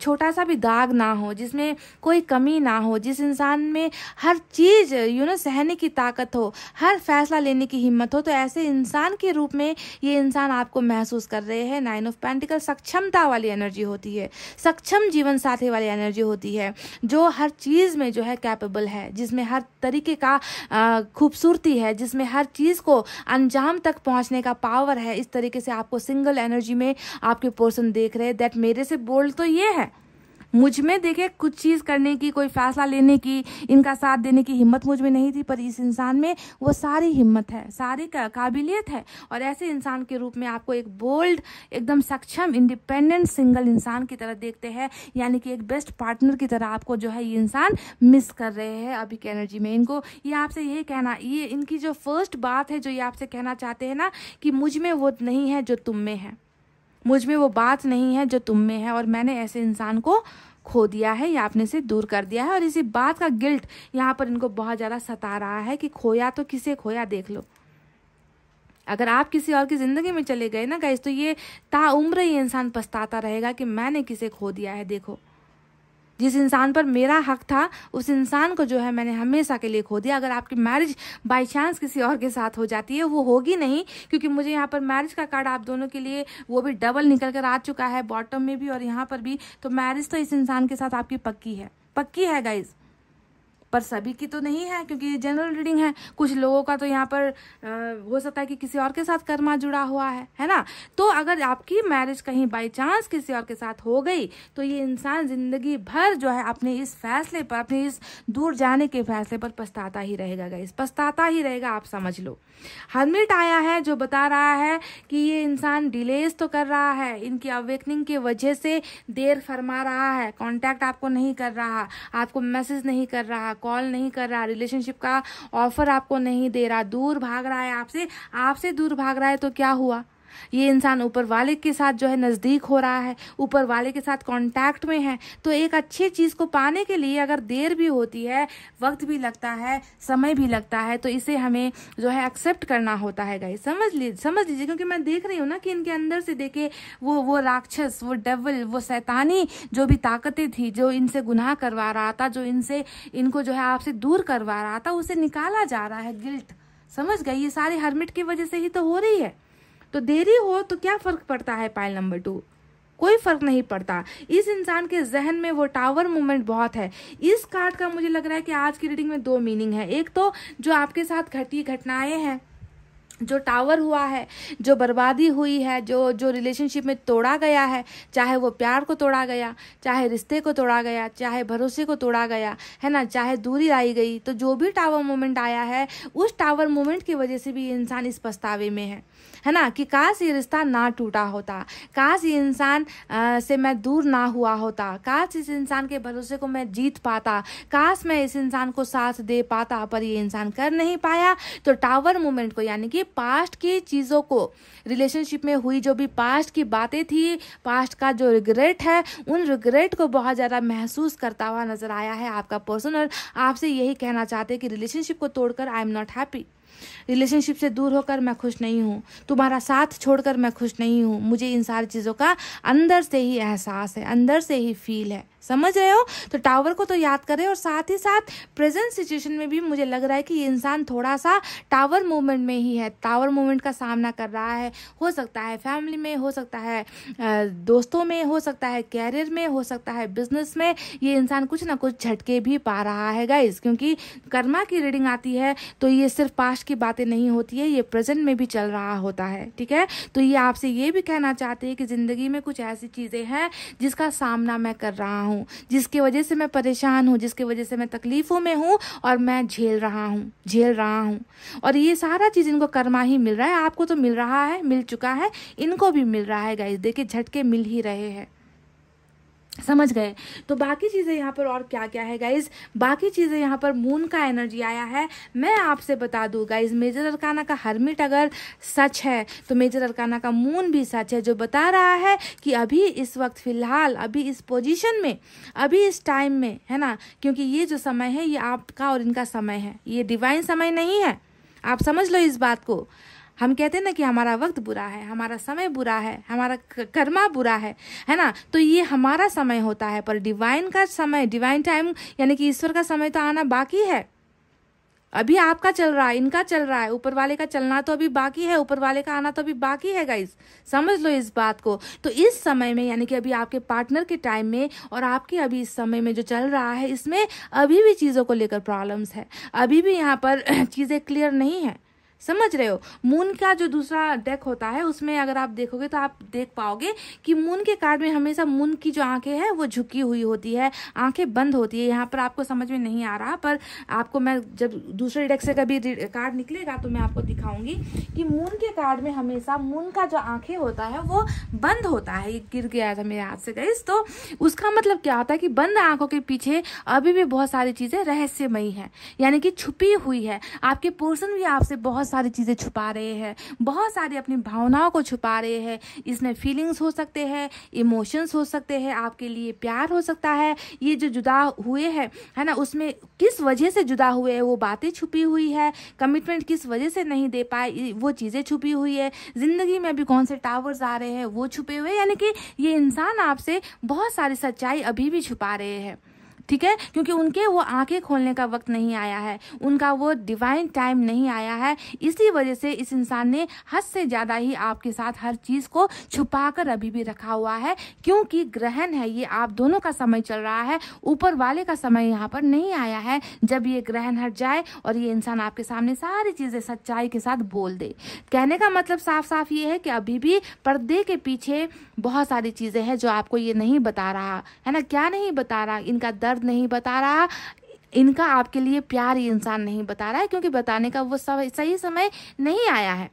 छोटा सा भी दाग ना हो जिसमें कोई कमी ना हो जिस इंसान में हर चीज़ यू नो सहने की ताकत हो हर फैसला लेने की हिम्मत हो तो ऐसे इंसान के रूप में ये इंसान आपको महसूस कर रहे हैं नाइन ऑफ पेंटिकल सक्षमता वाली एनर्जी होती है सक्षम जीवन साथी वाली एनर्जी होती है जो हर चीज़ में जो है कैपेबल है जिसमें हर तरीके का खूबसूरती है जिसमें हर चीज़ को अंजाम तक पहुंचने का पावर है इस तरीके से आपको सिंगल एनर्जी में आपके पोर्सन देख रहे हैं दैट मेरे से बोल्ड तो ये है मुझ में देखे कुछ चीज़ करने की कोई फैसला लेने की इनका साथ देने की हिम्मत मुझ में नहीं थी पर इस इंसान में वो सारी हिम्मत है सारी काबिलियत है और ऐसे इंसान के रूप में आपको एक बोल्ड एकदम सक्षम इंडिपेंडेंट सिंगल इंसान की तरह देखते हैं यानी कि एक बेस्ट पार्टनर की तरह आपको जो है ये इंसान मिस कर रहे हैं अभी की एनर्जी में इनको ये आपसे यही कहना ये इनकी जो फर्स्ट बात है जो ये आपसे कहना चाहते हैं ना कि मुझ में वो नहीं है जो तुम में है मुझ में वो बात नहीं है जो तुम में है और मैंने ऐसे इंसान को खो दिया है या अपने से दूर कर दिया है और इसी बात का गिल्ट यहाँ पर इनको बहुत ज़्यादा सता रहा है कि खोया तो किसे खोया देख लो अगर आप किसी और की ज़िंदगी में चले गए ना गए तो ये ताउम्र ये इंसान पछताता रहेगा कि मैंने किसे खो दिया है देखो जिस इंसान पर मेरा हक था उस इंसान को जो है मैंने हमेशा के लिए खो दिया अगर आपकी मैरिज बाई चांस किसी और के साथ हो जाती है वो होगी नहीं क्योंकि मुझे यहाँ पर मैरिज का कार्ड आप दोनों के लिए वो भी डबल निकल कर आ चुका है बॉटम में भी और यहाँ पर भी तो मैरिज तो इस इंसान के साथ आपकी पक्की है पक्की है गाइज़ पर सभी की तो नहीं है क्योंकि ये जनरल रीडिंग है कुछ लोगों का तो यहाँ पर हो सकता है कि किसी और के साथ कर्मा जुड़ा हुआ है है ना तो अगर आपकी मैरिज कहीं बाई चांस किसी और के साथ हो गई तो ये इंसान जिंदगी भर जो है अपने इस फैसले पर अपने इस दूर जाने के फैसले पर पछताता ही रहेगा इस पछताता ही रहेगा आप समझ लो हर्मिट आया है जो बता रहा है कि ये इंसान डिलेज तो कर रहा है इनकी अवेकनिंग की वजह से देर फरमा रहा है कॉन्टैक्ट आपको नहीं कर रहा आपको मैसेज नहीं कर रहा कॉल नहीं कर रहा रिलेशनशिप का ऑफर आपको नहीं दे रहा दूर भाग रहा है आपसे आपसे दूर भाग रहा है तो क्या हुआ ये इंसान ऊपर वाले के साथ जो है नज़दीक हो रहा है ऊपर वाले के साथ कांटेक्ट में है तो एक अच्छी चीज़ को पाने के लिए अगर देर भी होती है वक्त भी लगता है समय भी लगता है तो इसे हमें जो है एक्सेप्ट करना होता है गाइस समझ लीजिए समझ लीजिए क्योंकि मैं देख रही हूँ ना कि इनके अंदर से देखे वो वो राक्षस वो डेवल वो सैतानी जो भी ताकतें थी जो इनसे गुनाह करवा रहा था जो इनसे इनको जो है आपसे दूर करवा रहा था उसे निकाला जा रहा है गिल्ट समझ गई ये सारे हर्मिट की वजह से ही तो हो रही है तो देरी हो तो क्या फ़र्क पड़ता है पाइल नंबर टू कोई फ़र्क नहीं पड़ता इस इंसान के जहन में वो टावर मूवमेंट बहुत है इस कार्ड का मुझे लग रहा है कि आज की रीडिंग में दो मीनिंग है एक तो जो आपके साथ घटी घटनाएं हैं जो टावर हुआ है जो बर्बादी हुई है जो जो रिलेशनशिप में तोड़ा गया है चाहे वो प्यार को तोड़ा गया चाहे रिश्ते को तोड़ा गया चाहे भरोसे को तोड़ा गया है ना चाहे दूरी आई गई तो जो भी टावर मोमेंट आया है उस टावर मोमेंट की वजह से भी इंसान इस पछतावे में है है ना कि काश ये रिश्ता ना टूटा होता काश ये इंसान से मैं दूर ना हुआ होता काश इस इंसान के भरोसे को मैं जीत पाता काश मैं इस इंसान को साथ दे पाता पर ये इंसान कर नहीं पाया तो टावर मोमेंट को यानी कि पास्ट की चीज़ों को रिलेशनशिप में हुई जो भी पास्ट की बातें थी पास्ट का जो रिग्रेट है उन रिग्रेट को बहुत ज़्यादा महसूस करता हुआ नज़र आया है आपका पर्सन और आपसे यही कहना चाहते हैं कि रिलेशनशिप को तोड़कर I am not happy relationship से दूर होकर मैं खुश नहीं हूँ तुम्हारा साथ छोड़कर मैं खुश नहीं हूँ मुझे इन सारी चीज़ों का अंदर से ही एहसास है अंदर से ही फील है समझ रहे हो तो टावर को तो याद करें और साथ ही साथ प्रेजेंट सिचुएशन में भी मुझे लग रहा है कि ये इंसान थोड़ा सा टावर मूवमेंट में ही है टावर मूवमेंट का सामना कर रहा है हो सकता है फैमिली में हो सकता है दोस्तों में हो सकता है कैरियर में हो सकता है बिजनेस में ये इंसान कुछ ना कुछ झटके भी पा रहा है गाइज क्योंकि कर्मा की रीडिंग आती है तो ये सिर्फ पास्ट की बात बातें नहीं होती है ये प्रेजेंट में भी चल रहा होता है ठीक है तो ये आपसे ये भी कहना चाहते हैं कि ज़िंदगी में कुछ ऐसी चीज़ें हैं जिसका सामना मैं कर रहा हूँ जिसकी वजह से मैं परेशान हूँ जिसकी वजह से मैं तकलीफ़ों में हूँ और मैं झेल रहा हूँ झेल रहा हूँ और ये सारा चीज़ इनको कर्मा ही मिल रहा है आपको तो मिल रहा है मिल चुका है इनको भी मिल रहा है गाइज देखिए झटके मिल ही रहे हैं समझ गए तो बाकी चीज़ें यहाँ पर और क्या क्या है गाइज बाकी चीज़ें यहाँ पर मून का एनर्जी आया है मैं आपसे बता दूँ गाइज मेजर अरकाना का हरमिट अगर सच है तो मेजर अरकाना का मून भी सच है जो बता रहा है कि अभी इस वक्त फ़िलहाल अभी इस पोजीशन में अभी इस टाइम में है ना क्योंकि ये जो समय है ये आपका और इनका समय है ये डिवाइन समय नहीं है आप समझ लो इस बात को हम कहते हैं ना कि हमारा वक्त बुरा है हमारा समय बुरा है हमारा कर्मा बुरा है है ना तो ये हमारा समय होता है पर डिवाइन का समय डिवाइन टाइम यानी कि ईश्वर का समय तो आना बाकी है अभी आपका चल रहा है इनका चल रहा है ऊपर वाले का चलना तो अभी बाकी है ऊपर वाले का आना तो अभी बाकी है गाइज समझ लो इस बात को तो इस समय में यानी कि अभी आपके पार्टनर के टाइम में और आपके अभी इस समय में जो चल रहा है इसमें अभी भी चीज़ों को लेकर प्रॉब्लम्स है अभी भी यहाँ पर चीज़ें क्लियर नहीं है समझ रहे हो मून का जो दूसरा डेक होता है उसमें अगर आप देखोगे तो आप देख पाओगे कि मून के कार्ड में हमेशा मून की जो आंखें हैं वो झुकी हुई होती है आंखें बंद होती है यहाँ पर आपको समझ में नहीं आ रहा पर आपको मैं जब दूसरे डेक से कभी कार्ड निकलेगा तो मैं आपको दिखाऊंगी कि मून के कार्ड में हमेशा मून का जो आंखें होता है वो बंद होता है ये गिर गया था मेरे हाथ से गई तो उसका मतलब क्या होता है कि बंद आंखों के पीछे अभी भी बहुत सारी चीज़ें रहस्यमयी हैं यानी कि छुपी हुई है आपके पोर्सन भी आपसे बहुत बहुत सारी चीज़ें छुपा रहे हैं बहुत सारी अपनी भावनाओं को छुपा रहे हैं इसमें फीलिंग्स हो सकते हैं इमोशंस हो सकते हैं आपके लिए प्यार हो सकता है ये जो जुदा हुए हैं है ना उसमें किस वजह से जुदा हुए हैं वो बातें छुपी हुई है कमिटमेंट किस वजह से नहीं दे पाए वो चीज़ें छुपी हुई है ज़िंदगी में अभी कौन से टावर्स आ रहे हैं वो छुपे हुए यानी कि ये इंसान आपसे बहुत सारी सच्चाई अभी भी छुपा रहे हैं ठीक है क्योंकि उनके वो आंखें खोलने का वक्त नहीं आया है उनका वो डिवाइन टाइम नहीं आया है इसी वजह से इस इंसान ने हद से ज़्यादा ही आपके साथ हर चीज़ को छुपा कर अभी भी रखा हुआ है क्योंकि ग्रहण है ये आप दोनों का समय चल रहा है ऊपर वाले का समय यहाँ पर नहीं आया है जब ये ग्रहण हट जाए और ये इंसान आपके सामने सारी चीज़ें सच्चाई के साथ बोल दे कहने का मतलब साफ साफ ये है कि अभी भी पर्दे के पीछे बहुत सारी चीज़ें हैं जो आपको ये नहीं बता रहा है ना क्या नहीं बता रहा इनका दर्द दर्द नहीं बता रहा इनका आपके लिए प्यार ये इंसान नहीं बता रहा है क्योंकि बताने का वो सही समय नहीं आया है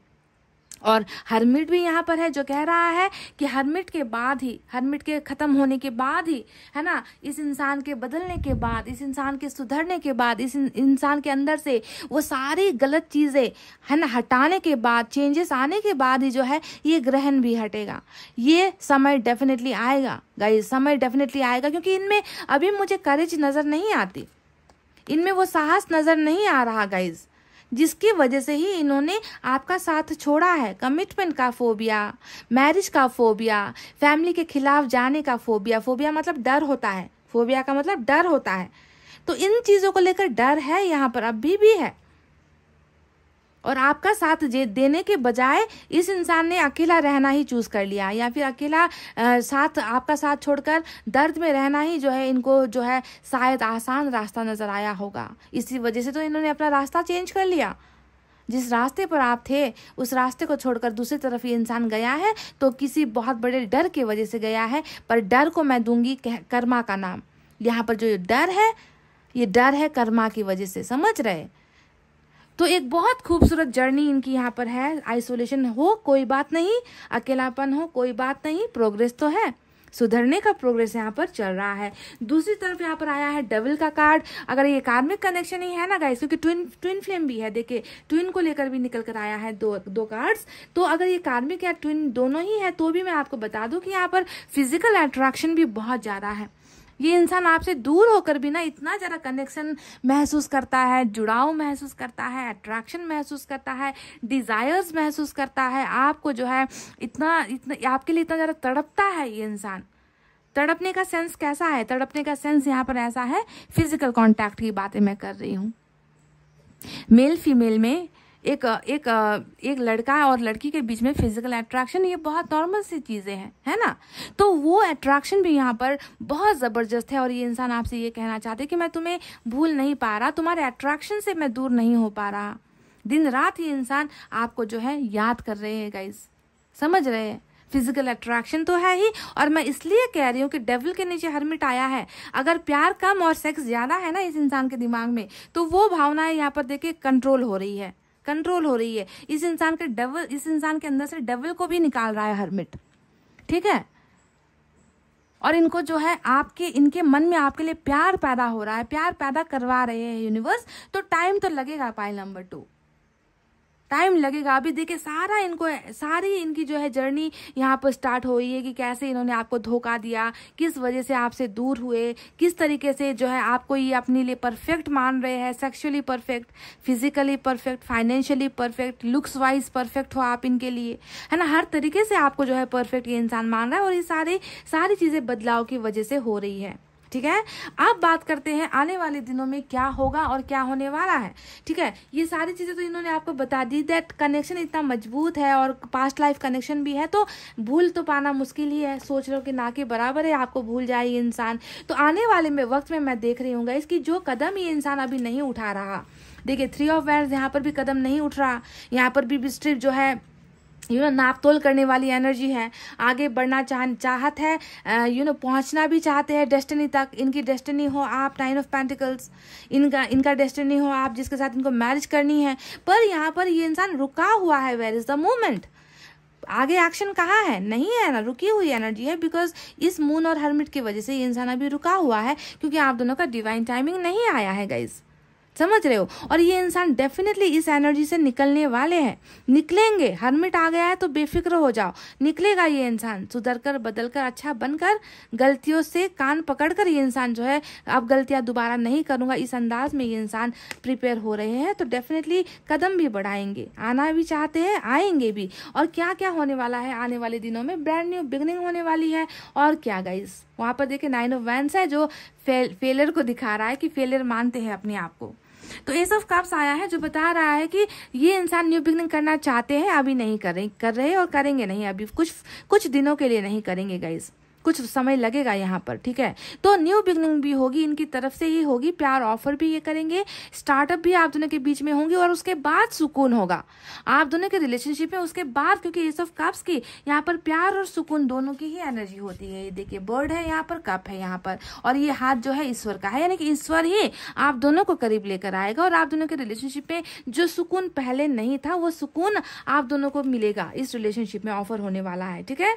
और हरमिट भी यहाँ पर है जो कह रहा है कि हरमिट के बाद ही हरमिट के ख़त्म होने के बाद ही है ना इस इंसान के बदलने के बाद इस इंसान के सुधरने के बाद इस इंसान के अंदर से वो सारी गलत चीज़ें है ना हटाने के बाद चेंजेस आने के बाद ही जो है ये ग्रहण भी हटेगा ये समय डेफिनेटली आएगा गाइज समय डेफिनेटली आएगा क्योंकि इनमें अभी मुझे करेज नज़र नहीं आती इनमें वो साहस नज़र नहीं आ रहा गाइज़ जिसकी वजह से ही इन्होंने आपका साथ छोड़ा है कमिटमेंट का फोबिया मैरिज का फोबिया फैमिली के खिलाफ जाने का फोबिया फोबिया मतलब डर होता है फोबिया का मतलब डर होता है तो इन चीज़ों को लेकर डर है यहाँ पर अभी भी है और आपका साथ देने के बजाय इस इंसान ने अकेला रहना ही चूज कर लिया या फिर अकेला साथ आपका साथ छोड़कर दर्द में रहना ही जो है इनको जो है शायद आसान रास्ता नजर आया होगा इसी वजह से तो इन्होंने अपना रास्ता चेंज कर लिया जिस रास्ते पर आप थे उस रास्ते को छोड़कर दूसरी तरफ ये इंसान गया है तो किसी बहुत बड़े डर की वजह से गया है पर डर को मैं दूंगी कर्मा का नाम यहाँ पर जो ये डर है ये डर है कर्मा की वजह से समझ रहे तो एक बहुत खूबसूरत जर्नी इनकी यहाँ पर है आइसोलेशन हो कोई बात नहीं अकेलापन हो कोई बात नहीं प्रोग्रेस तो है सुधरने का प्रोग्रेस यहाँ पर चल रहा है दूसरी तरफ यहाँ पर आया है डबल का कार्ड अगर ये कार्मिक कनेक्शन ही है ना गाइस क्योंकि ट्विन ट्विन फ्लेम भी है देखिए ट्विन को लेकर भी निकल कर आया है दो दो कार्ड्स तो अगर ये कार्मिक या ट्विन दोनों ही है तो भी मैं आपको बता दूं कि यहाँ पर फिजिकल अट्रैक्शन भी बहुत ज़्यादा है ये इंसान आपसे दूर होकर भी ना इतना ज़्यादा कनेक्शन महसूस करता है जुड़ाव महसूस करता है अट्रैक्शन महसूस करता है डिज़ायर्स महसूस करता है आपको जो है इतना इतना आपके लिए इतना ज़्यादा तड़पता है ये इंसान तड़पने का सेंस कैसा है तड़पने का सेंस यहाँ पर ऐसा है फिजिकल कॉन्टैक्ट की बातें मैं कर रही हूँ मेल फीमेल में एक एक एक लड़का और लड़की के बीच में फिजिकल अट्रैक्शन ये बहुत नॉर्मल सी चीज़ें हैं है ना तो वो अट्रैक्शन भी यहाँ पर बहुत ज़बरदस्त है और ये इंसान आपसे ये कहना चाहते हैं कि मैं तुम्हें भूल नहीं पा रहा तुम्हारे अट्रैक्शन से मैं दूर नहीं हो पा रहा दिन रात ये इंसान आपको जो है याद कर रहे हैं गाइज समझ रहे हैं फिजिकल अट्रैक्शन तो है ही और मैं इसलिए कह रही हूँ कि डेविल के नीचे हरमिट आया है अगर प्यार कम और सेक्स ज़्यादा है ना इस इंसान के दिमाग में तो वो भावनाएं यहाँ पर देखिए कंट्रोल हो रही है कंट्रोल हो रही है इस इंसान के डबल इस इंसान के अंदर से डबल को भी निकाल रहा है हरमिट ठीक है और इनको जो है आपके इनके मन में आपके लिए प्यार पैदा हो रहा है प्यार पैदा करवा रहे हैं यूनिवर्स तो टाइम तो लगेगा पाइल नंबर टू टाइम लगेगा अभी देखिए सारा इनको सारी इनकी जो है जर्नी यहाँ पर स्टार्ट हो रही है कि कैसे इन्होंने आपको धोखा दिया किस वजह से आपसे दूर हुए किस तरीके से जो है आपको ये अपने लिए परफेक्ट मान रहे हैं sexually perfect physically perfect financially perfect looks wise perfect हो आप इनके लिए है ना हर तरीके से आपको जो है परफेक्ट ये इंसान मान रहा है और ये सारे सारी चीज़ें बदलाव की वजह से हो रही है ठीक है अब बात करते हैं आने वाले दिनों में क्या होगा और क्या होने वाला है ठीक है ये सारी चीज़ें तो इन्होंने आपको बता दी दैट कनेक्शन इतना मजबूत है और पास्ट लाइफ कनेक्शन भी है तो भूल तो पाना मुश्किल ही है सोच रहे हो कि ना के बराबर है आपको भूल जाए ये इंसान तो आने वाले में वक्त में मैं देख रही हूँ इसकी जो कदम ये इंसान अभी नहीं उठा रहा देखिए थ्री ऑफ वैंड यहाँ पर भी कदम नहीं उठ रहा यहाँ पर भी स्ट्रिप जो है यू नो नापतोल करने वाली एनर्जी है आगे बढ़ना चाह चाहत है यू uh, नो पहुंचना भी चाहते हैं डेस्टिनी तक इनकी डेस्टिनी हो आप नाइन ऑफ पेंटिकल्स इनका इनका डेस्टिनी हो आप जिसके साथ इनको मैरिज करनी है पर यहाँ पर ये इंसान रुका हुआ है वेर इज द मोमेंट आगे एक्शन कहाँ है नहीं है ना रुकी हुई एनर्जी है बिकॉज इस मून और हर्मिट की वजह से ये इंसान अभी रुका हुआ है क्योंकि आप दोनों का डिवाइन टाइमिंग नहीं आया है गाइज़ समझ रहे हो और ये इंसान डेफिनेटली इस एनर्जी से निकलने वाले हैं निकलेंगे हरमिट आ गया है तो बेफिक्र हो जाओ निकलेगा ये इंसान सुधर कर बदल कर अच्छा बनकर गलतियों से कान पकड़ कर ये इंसान जो है अब गलतियां दोबारा नहीं करूंगा इस अंदाज में ये इंसान प्रिपेयर हो रहे हैं तो डेफिनेटली कदम भी बढ़ाएंगे आना भी चाहते हैं आएंगे भी और क्या क्या होने वाला है आने वाले दिनों में ब्रांड न्यू बिगनिंग होने वाली है और क्या गाइस वहां पर देखिए नाइन ऑफ वैंस है जो फेल फेलियर को दिखा रहा है कि फेलियर मानते हैं अपने आप को तो एस ऑफ कप्स आया है जो बता रहा है कि ये इंसान न्यू बिगनिंग करना चाहते हैं अभी नहीं करें कर रहे और करेंगे नहीं अभी कुछ कुछ दिनों के लिए नहीं करेंगे गाइज़ कुछ समय लगेगा यहाँ पर ठीक है तो न्यू बिगनिंग भी होगी इनकी तरफ से ही होगी प्यार ऑफर भी ये करेंगे स्टार्टअप भी आप दोनों के बीच में होंगी और उसके बाद सुकून होगा आप दोनों के रिलेशनशिप में उसके बाद क्योंकि ये सब कप्स की यहाँ पर प्यार और सुकून दोनों की ही एनर्जी होती है ये देखिए बर्ड है यहाँ पर कप है यहाँ पर और ये हाथ जो है ईश्वर का है यानी कि ईश्वर ही आप दोनों को करीब लेकर आएगा और आप दोनों के रिलेशनशिप में जो सुकून पहले नहीं था वो सुकून आप दोनों को मिलेगा इस रिलेशनशिप में ऑफर होने वाला है ठीक है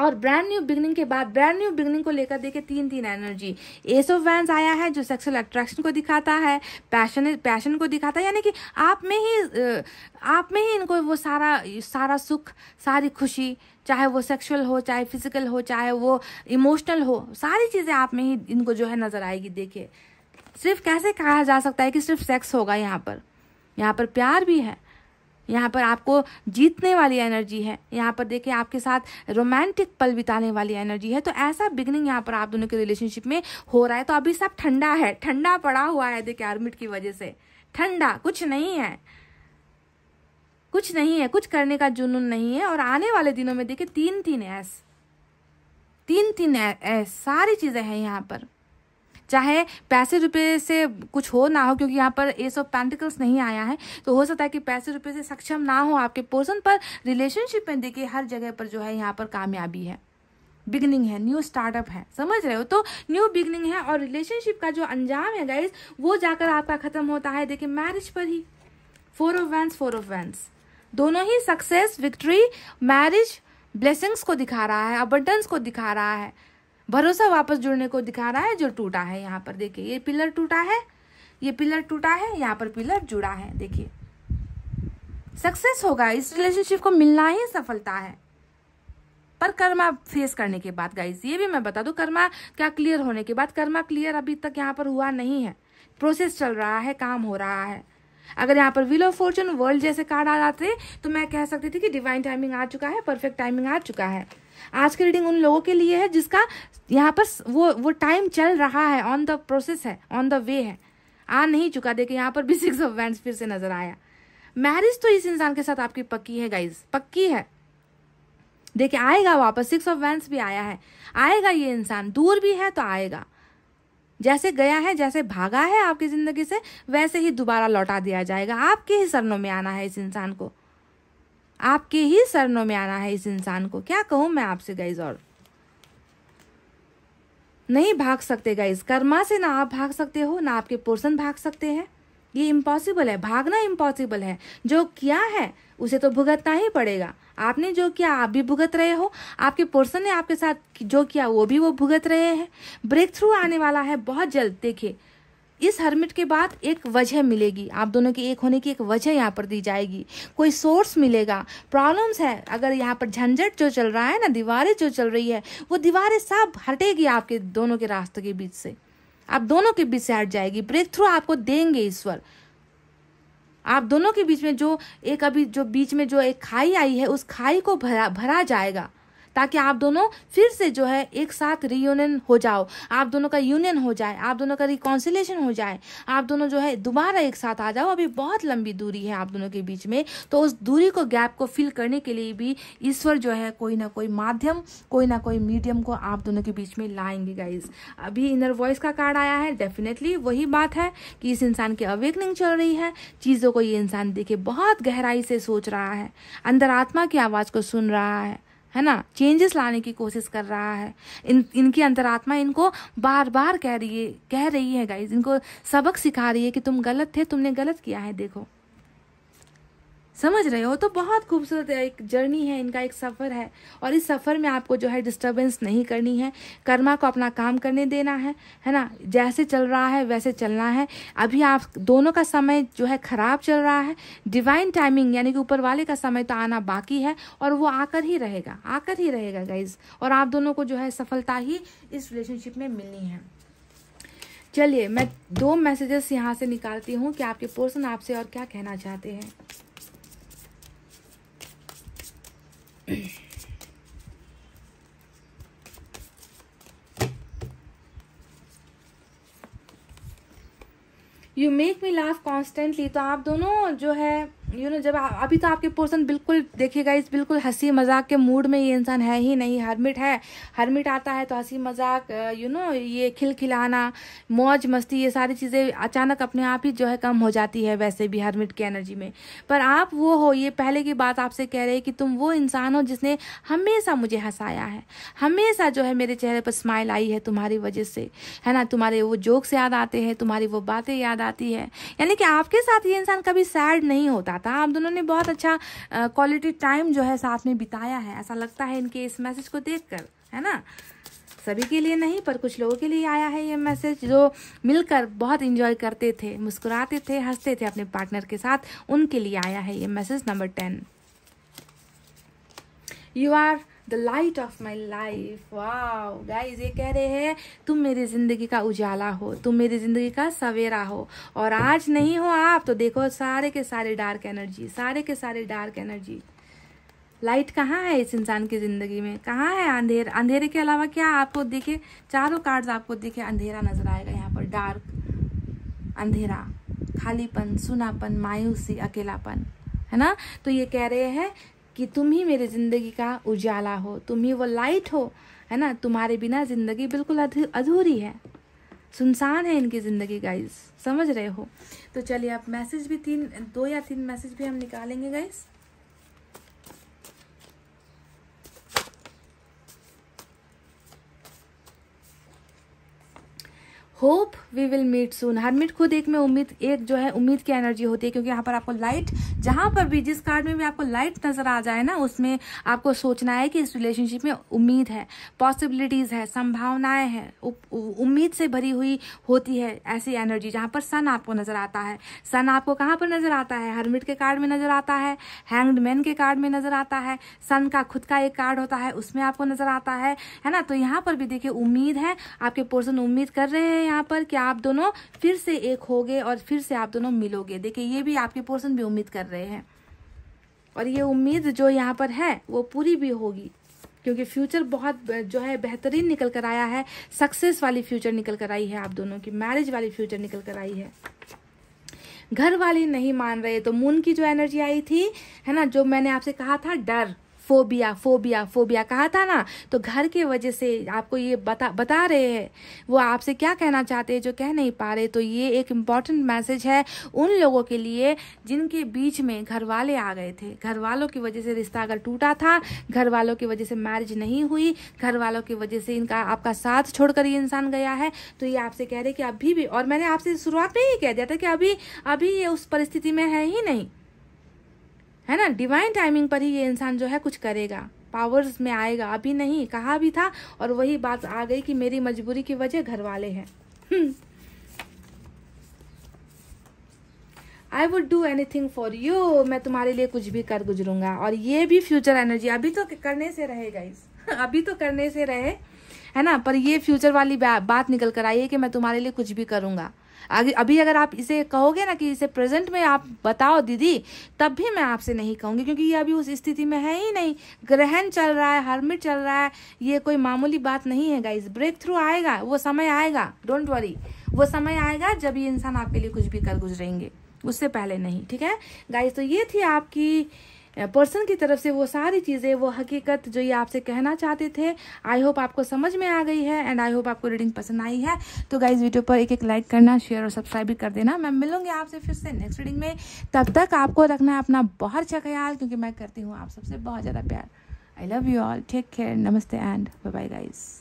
और ब्रांड न्यू बिगनिंग के बाद ब्रांड न्यू बिगनिंग को लेकर देखे तीन तीन एनर्जी एस ऑफ वैंस आया है जो सेक्सुअल अट्रैक्शन को दिखाता है पैशन पैशन को दिखाता है यानी कि आप में ही आप में ही इनको वो सारा सारा सुख सारी खुशी चाहे वो सेक्सुअल हो चाहे फिजिकल हो चाहे वो इमोशनल हो सारी चीज़ें आप में ही इनको जो है नज़र आएगी देखिए सिर्फ कैसे कहा जा सकता है कि सिर्फ सेक्स होगा यहाँ पर यहाँ पर प्यार भी है यहाँ पर आपको जीतने वाली एनर्जी है यहाँ पर देखिए आपके साथ रोमांटिक पल बिताने वाली एनर्जी है तो ऐसा बिगनिंग यहाँ पर आप दोनों के रिलेशनशिप में हो रहा है तो अभी सब ठंडा है ठंडा पड़ा हुआ है देखिए आर्मिट की वजह से ठंडा कुछ नहीं है कुछ नहीं है कुछ करने का जुनून नहीं है और आने वाले दिनों में देखिए तीन तीन ऐस तीन तीन ऐस सारी चीज़ें हैं यहाँ पर चाहे पैसे रुपये से कुछ हो ना हो क्योंकि यहाँ पर एस ऑफ पेंटिकल्स नहीं आया है तो हो सकता है कि पैसे रुपये से सक्षम ना हो आपके पोर्सन पर रिलेशनशिप में देखिए हर जगह पर जो है यहाँ पर कामयाबी है बिगनिंग है न्यू स्टार्टअप है समझ रहे हो तो न्यू बिगनिंग है और रिलेशनशिप का जो अंजाम है गाइज वो जाकर आपका खत्म होता है देखिए मैरिज पर ही four of wands four of wands दोनों ही सक्सेस विक्ट्री मैरिज ब्लेसिंग्स को दिखा रहा है अबंडेंस को दिखा रहा है भरोसा वापस जुड़ने को दिखा रहा है जो टूटा है यहाँ पर देखिए ये पिलर टूटा है ये पिलर टूटा है यहाँ पर पिलर जुड़ा है देखिए सक्सेस होगा इस रिलेशनशिप को मिलना ही सफलता है पर कर्मा फेस करने के बाद गाइस ये भी मैं बता दूं कर्मा क्या क्लियर होने के बाद कर्मा क्लियर अभी तक यहाँ पर हुआ नहीं है प्रोसेस चल रहा है काम हो रहा है अगर यहाँ पर विल ऑफ फॉर्चून वर्ल्ड जैसे कार्ड आ जाते तो मैं कह सकती थी कि डिवाइन टाइमिंग आ चुका है परफेक्ट टाइमिंग आ चुका है आज की रीडिंग उन लोगों के लिए है जिसका यहाँ पर वो वो टाइम चल रहा है ऑन द प्रोसेस है ऑन द वे है आ नहीं चुका देखिए यहाँ पर भी सिक्स ऑफ वैंड फिर से नजर आया मैरिज तो इस इंसान के साथ आपकी पक्की है गाइज पक्की है देखिए आएगा वापस सिक्स ऑफ वैंड भी आया है आएगा ये इंसान दूर भी है तो आएगा जैसे गया है जैसे भागा है आपकी ज़िंदगी से वैसे ही दोबारा लौटा दिया जाएगा आपके ही शरणों में आना है इस इंसान को आपके ही शरणों में आना है इस इंसान को क्या कहूं मैं आपसे गई और नहीं भाग सकते इस कर्मा से ना आप भाग सकते हो ना आपके पोर्सन भाग सकते हैं ये इम्पॉसिबल है भागना इम्पॉसिबल है जो किया है उसे तो भुगतना ही पड़ेगा आपने जो किया आप भी भुगत रहे हो आपके पर्सन ने आपके साथ जो किया वो भी वो भुगत रहे हैं ब्रेक थ्रू आने वाला है बहुत जल्द देखिए इस हर्मिट के बाद एक वजह मिलेगी आप दोनों के एक होने की एक वजह यहाँ पर दी जाएगी कोई सोर्स मिलेगा प्रॉब्लम्स है अगर यहाँ पर झंझट जो चल रहा है ना दीवारें जो चल रही है वो दीवारें सब हटेगी आपके दोनों के रास्ते के बीच से आप दोनों के बीच से हट जाएगी ब्रेक थ्रू आपको देंगे ईश्वर आप दोनों के बीच में जो एक अभी जो बीच में जो एक खाई आई है उस खाई को भरा भरा जाएगा ताकि आप दोनों फिर से जो है एक साथ रियूनियन हो जाओ आप दोनों का यूनियन हो जाए आप दोनों का रिकॉन्सिलेशन हो जाए आप दोनों जो है दोबारा एक साथ आ जाओ अभी बहुत लंबी दूरी है आप दोनों के बीच में तो उस दूरी को गैप को फिल करने के लिए भी ईश्वर जो है कोई ना कोई माध्यम कोई ना कोई मीडियम को आप दोनों के बीच में लाएंगे गाइज अभी इनर वॉइस का कार्ड आया है डेफिनेटली वही बात है कि इस इंसान की अवेकनिंग चल रही है चीज़ों को ये इंसान देखे बहुत गहराई से सोच रहा है अंदर आत्मा की आवाज़ को सुन रहा है है ना चेंजेस लाने की कोशिश कर रहा है इन इनकी अंतरात्मा इनको बार बार कह रही है कह रही है गाइज इनको सबक सिखा रही है कि तुम गलत थे तुमने गलत किया है देखो समझ रहे हो तो बहुत खूबसूरत एक जर्नी है इनका एक सफ़र है और इस सफ़र में आपको जो है डिस्टर्बेंस नहीं करनी है कर्मा को अपना काम करने देना है है ना जैसे चल रहा है वैसे चलना है अभी आप दोनों का समय जो है ख़राब चल रहा है डिवाइन टाइमिंग यानी कि ऊपर वाले का समय तो आना बाकी है और वो आकर ही रहेगा आकर ही रहेगा गाइज और आप दोनों को जो है सफलता ही इस रिलेशनशिप में मिलनी है चलिए मैं दो मैसेजेस यहाँ से निकालती हूँ कि आपके पर्सन आपसे और क्या कहना चाहते हैं you make me laugh constantly तो आप दोनों जो है यू you नो know, जब अभी तो आपके पर्सन बिल्कुल देखिएगा इस बिल्कुल हंसी मजाक के मूड में ये इंसान है ही नहीं हरमिट है हरमिट आता है तो हंसी मजाक यू नो ये खिलखिलाना मौज मस्ती ये सारी चीज़ें अचानक अपने आप ही जो है कम हो जाती है वैसे भी हरमिट की एनर्जी में पर आप वो हो ये पहले की बात आपसे कह रहे कि तुम वो इंसान हो जिसने हमेशा मुझे हंसाया है हमेशा जो है मेरे चेहरे पर स्माइल आई है तुम्हारी वजह से है ना तुम्हारे वो जोक्स याद आते हैं तुम्हारी वो बातें याद आती है यानी कि आपके साथ ये इंसान कभी सैड नहीं होता रहा था आप दोनों ने बहुत अच्छा क्वालिटी टाइम जो है साथ में बिताया है ऐसा लगता है इनके इस मैसेज को देखकर है ना सभी के लिए नहीं पर कुछ लोगों के लिए आया है ये मैसेज जो मिलकर बहुत इंजॉय करते थे मुस्कुराते थे हंसते थे अपने पार्टनर के साथ उनके लिए आया है ये message number ten you are the light of my life वाह गाइज ये कह रहे हैं तुम मेरी ज़िंदगी का उजाला हो तुम मेरी ज़िंदगी का सवेरा हो और आज नहीं हो आप तो देखो सारे के सारे डार्क एनर्जी सारे के सारे डार्क एनर्जी लाइट कहाँ है इस इंसान की ज़िंदगी में कहाँ है अंधेर अंधेरे के अलावा क्या आपको दिखे चारों कार्ड्स आपको दिखे अंधेरा नजर आएगा यहाँ पर डार्क अंधेरा खालीपन सुनापन मायूसी अकेलापन है ना तो ये कह रहे हैं कि तुम ही मेरे ज़िंदगी का उजाला हो तुम ही वो लाइट हो है ना तुम्हारे बिना ज़िंदगी बिल्कुल अधूरी है सुनसान है इनकी ज़िंदगी गाइस समझ रहे हो तो चलिए आप मैसेज भी तीन दो या तीन मैसेज भी हम निकालेंगे guys hope we will meet soon हर मिनट खुद एक में उम्मीद एक जो है उम्मीद की एनर्जी होती है क्योंकि यहाँ पर आपको लाइट जहां पर भी जिस कार्ड में भी आपको लाइट नजर आ जाए ना उसमें आपको सोचना है कि इस रिलेशनशिप में उम्मीद है पॉसिबिलिटीज है संभावनाएं हैं उम्मीद से भरी हुई होती है ऐसी एनर्जी जहां पर सन आपको नजर आता है सन आपको कहाँ पर नजर आता है हरमिट के कार्ड में नजर आता है हैंग्ड मैन के कार्ड में नजर आता है सन का खुद का एक कार्ड होता है उसमें आपको नजर आता है है ना तो यहाँ पर भी देखिए उम्मीद है आपके पर्सन उम्मीद कर रहे हैं यहाँ पर कि आप दोनों फिर से एक हो गए और फिर से आप दोनों मिलोगे देखिए ये भी आपके पोर्सन भी उम्मीद कर रहे हैं और ये उम्मीद जो यहाँ पर है वो पूरी भी होगी क्योंकि फ्यूचर बहुत जो है बेहतरीन निकल कर आया है सक्सेस वाली फ्यूचर निकल कर आई है आप दोनों की मैरिज वाली फ्यूचर निकल कर आई है घर वाले नहीं मान रहे तो मून की जो एनर्जी आई थी है ना जो मैंने आपसे कहा था डर फोबिया फोबिया फोबिया कहा था ना तो घर की वजह से आपको ये बता बता रहे हैं वो आपसे क्या कहना चाहते हैं जो कह नहीं पा रहे तो ये एक इम्पॉर्टेंट मैसेज है उन लोगों के लिए जिनके बीच में घर वाले आ गए थे घर वालों की वजह से रिश्ता अगर टूटा था घर वालों की वजह से मैरिज नहीं हुई घर वालों की वजह से इनका आपका साथ छोड़कर ये इंसान गया है तो ये आपसे कह रहे कि अभी भी और मैंने आपसे शुरुआत में ही कह दिया था कि अभी अभी ये उस परिस्थिति में है ही नहीं है ना डिवाइन टाइमिंग पर ही ये इंसान जो है कुछ करेगा पावर्स में आएगा अभी नहीं कहा भी था और वही बात आ गई कि मेरी मजबूरी की वजह घर वाले हैं I would do anything for you मैं तुम्हारे लिए कुछ भी कर गुजरूंगा और ये भी फ्यूचर एनर्जी अभी तो करने से रहेगा गाइस अभी तो करने से रहे है ना पर ये फ्यूचर वाली बा, बात निकल कर आई है कि मैं तुम्हारे लिए कुछ भी करूंगा अभी अगर आप इसे कहोगे ना कि इसे प्रेजेंट में आप बताओ दीदी तब भी मैं आपसे नहीं कहूँगी क्योंकि ये अभी उस स्थिति में है ही नहीं ग्रहण चल रहा है हर्मिट चल रहा है ये कोई मामूली बात नहीं है गाइज ब्रेक थ्रू आएगा वो समय आएगा डोंट वरी वो समय आएगा जब ये इंसान आपके लिए कुछ भी कर गुजरेंगे उससे पहले नहीं ठीक है गाइज तो ये थी आपकी पर्सन की तरफ से वो सारी चीज़ें वो हकीकत जो ये आपसे कहना चाहते थे आई होप आपको समझ में आ गई है एंड आई होप आपको रीडिंग पसंद आई है तो गाइज वीडियो पर एक एक लाइक करना शेयर और सब्सक्राइब भी कर देना मैं मिलूंगी आपसे फिर से नेक्स्ट रीडिंग में तब तक आपको रखना है अपना बहुत अच्छा ख्याल क्योंकि मैं करती हूँ आप सबसे बहुत ज़्यादा प्यार I love you all take care नमस्ते एंड बाय बाय गाइज़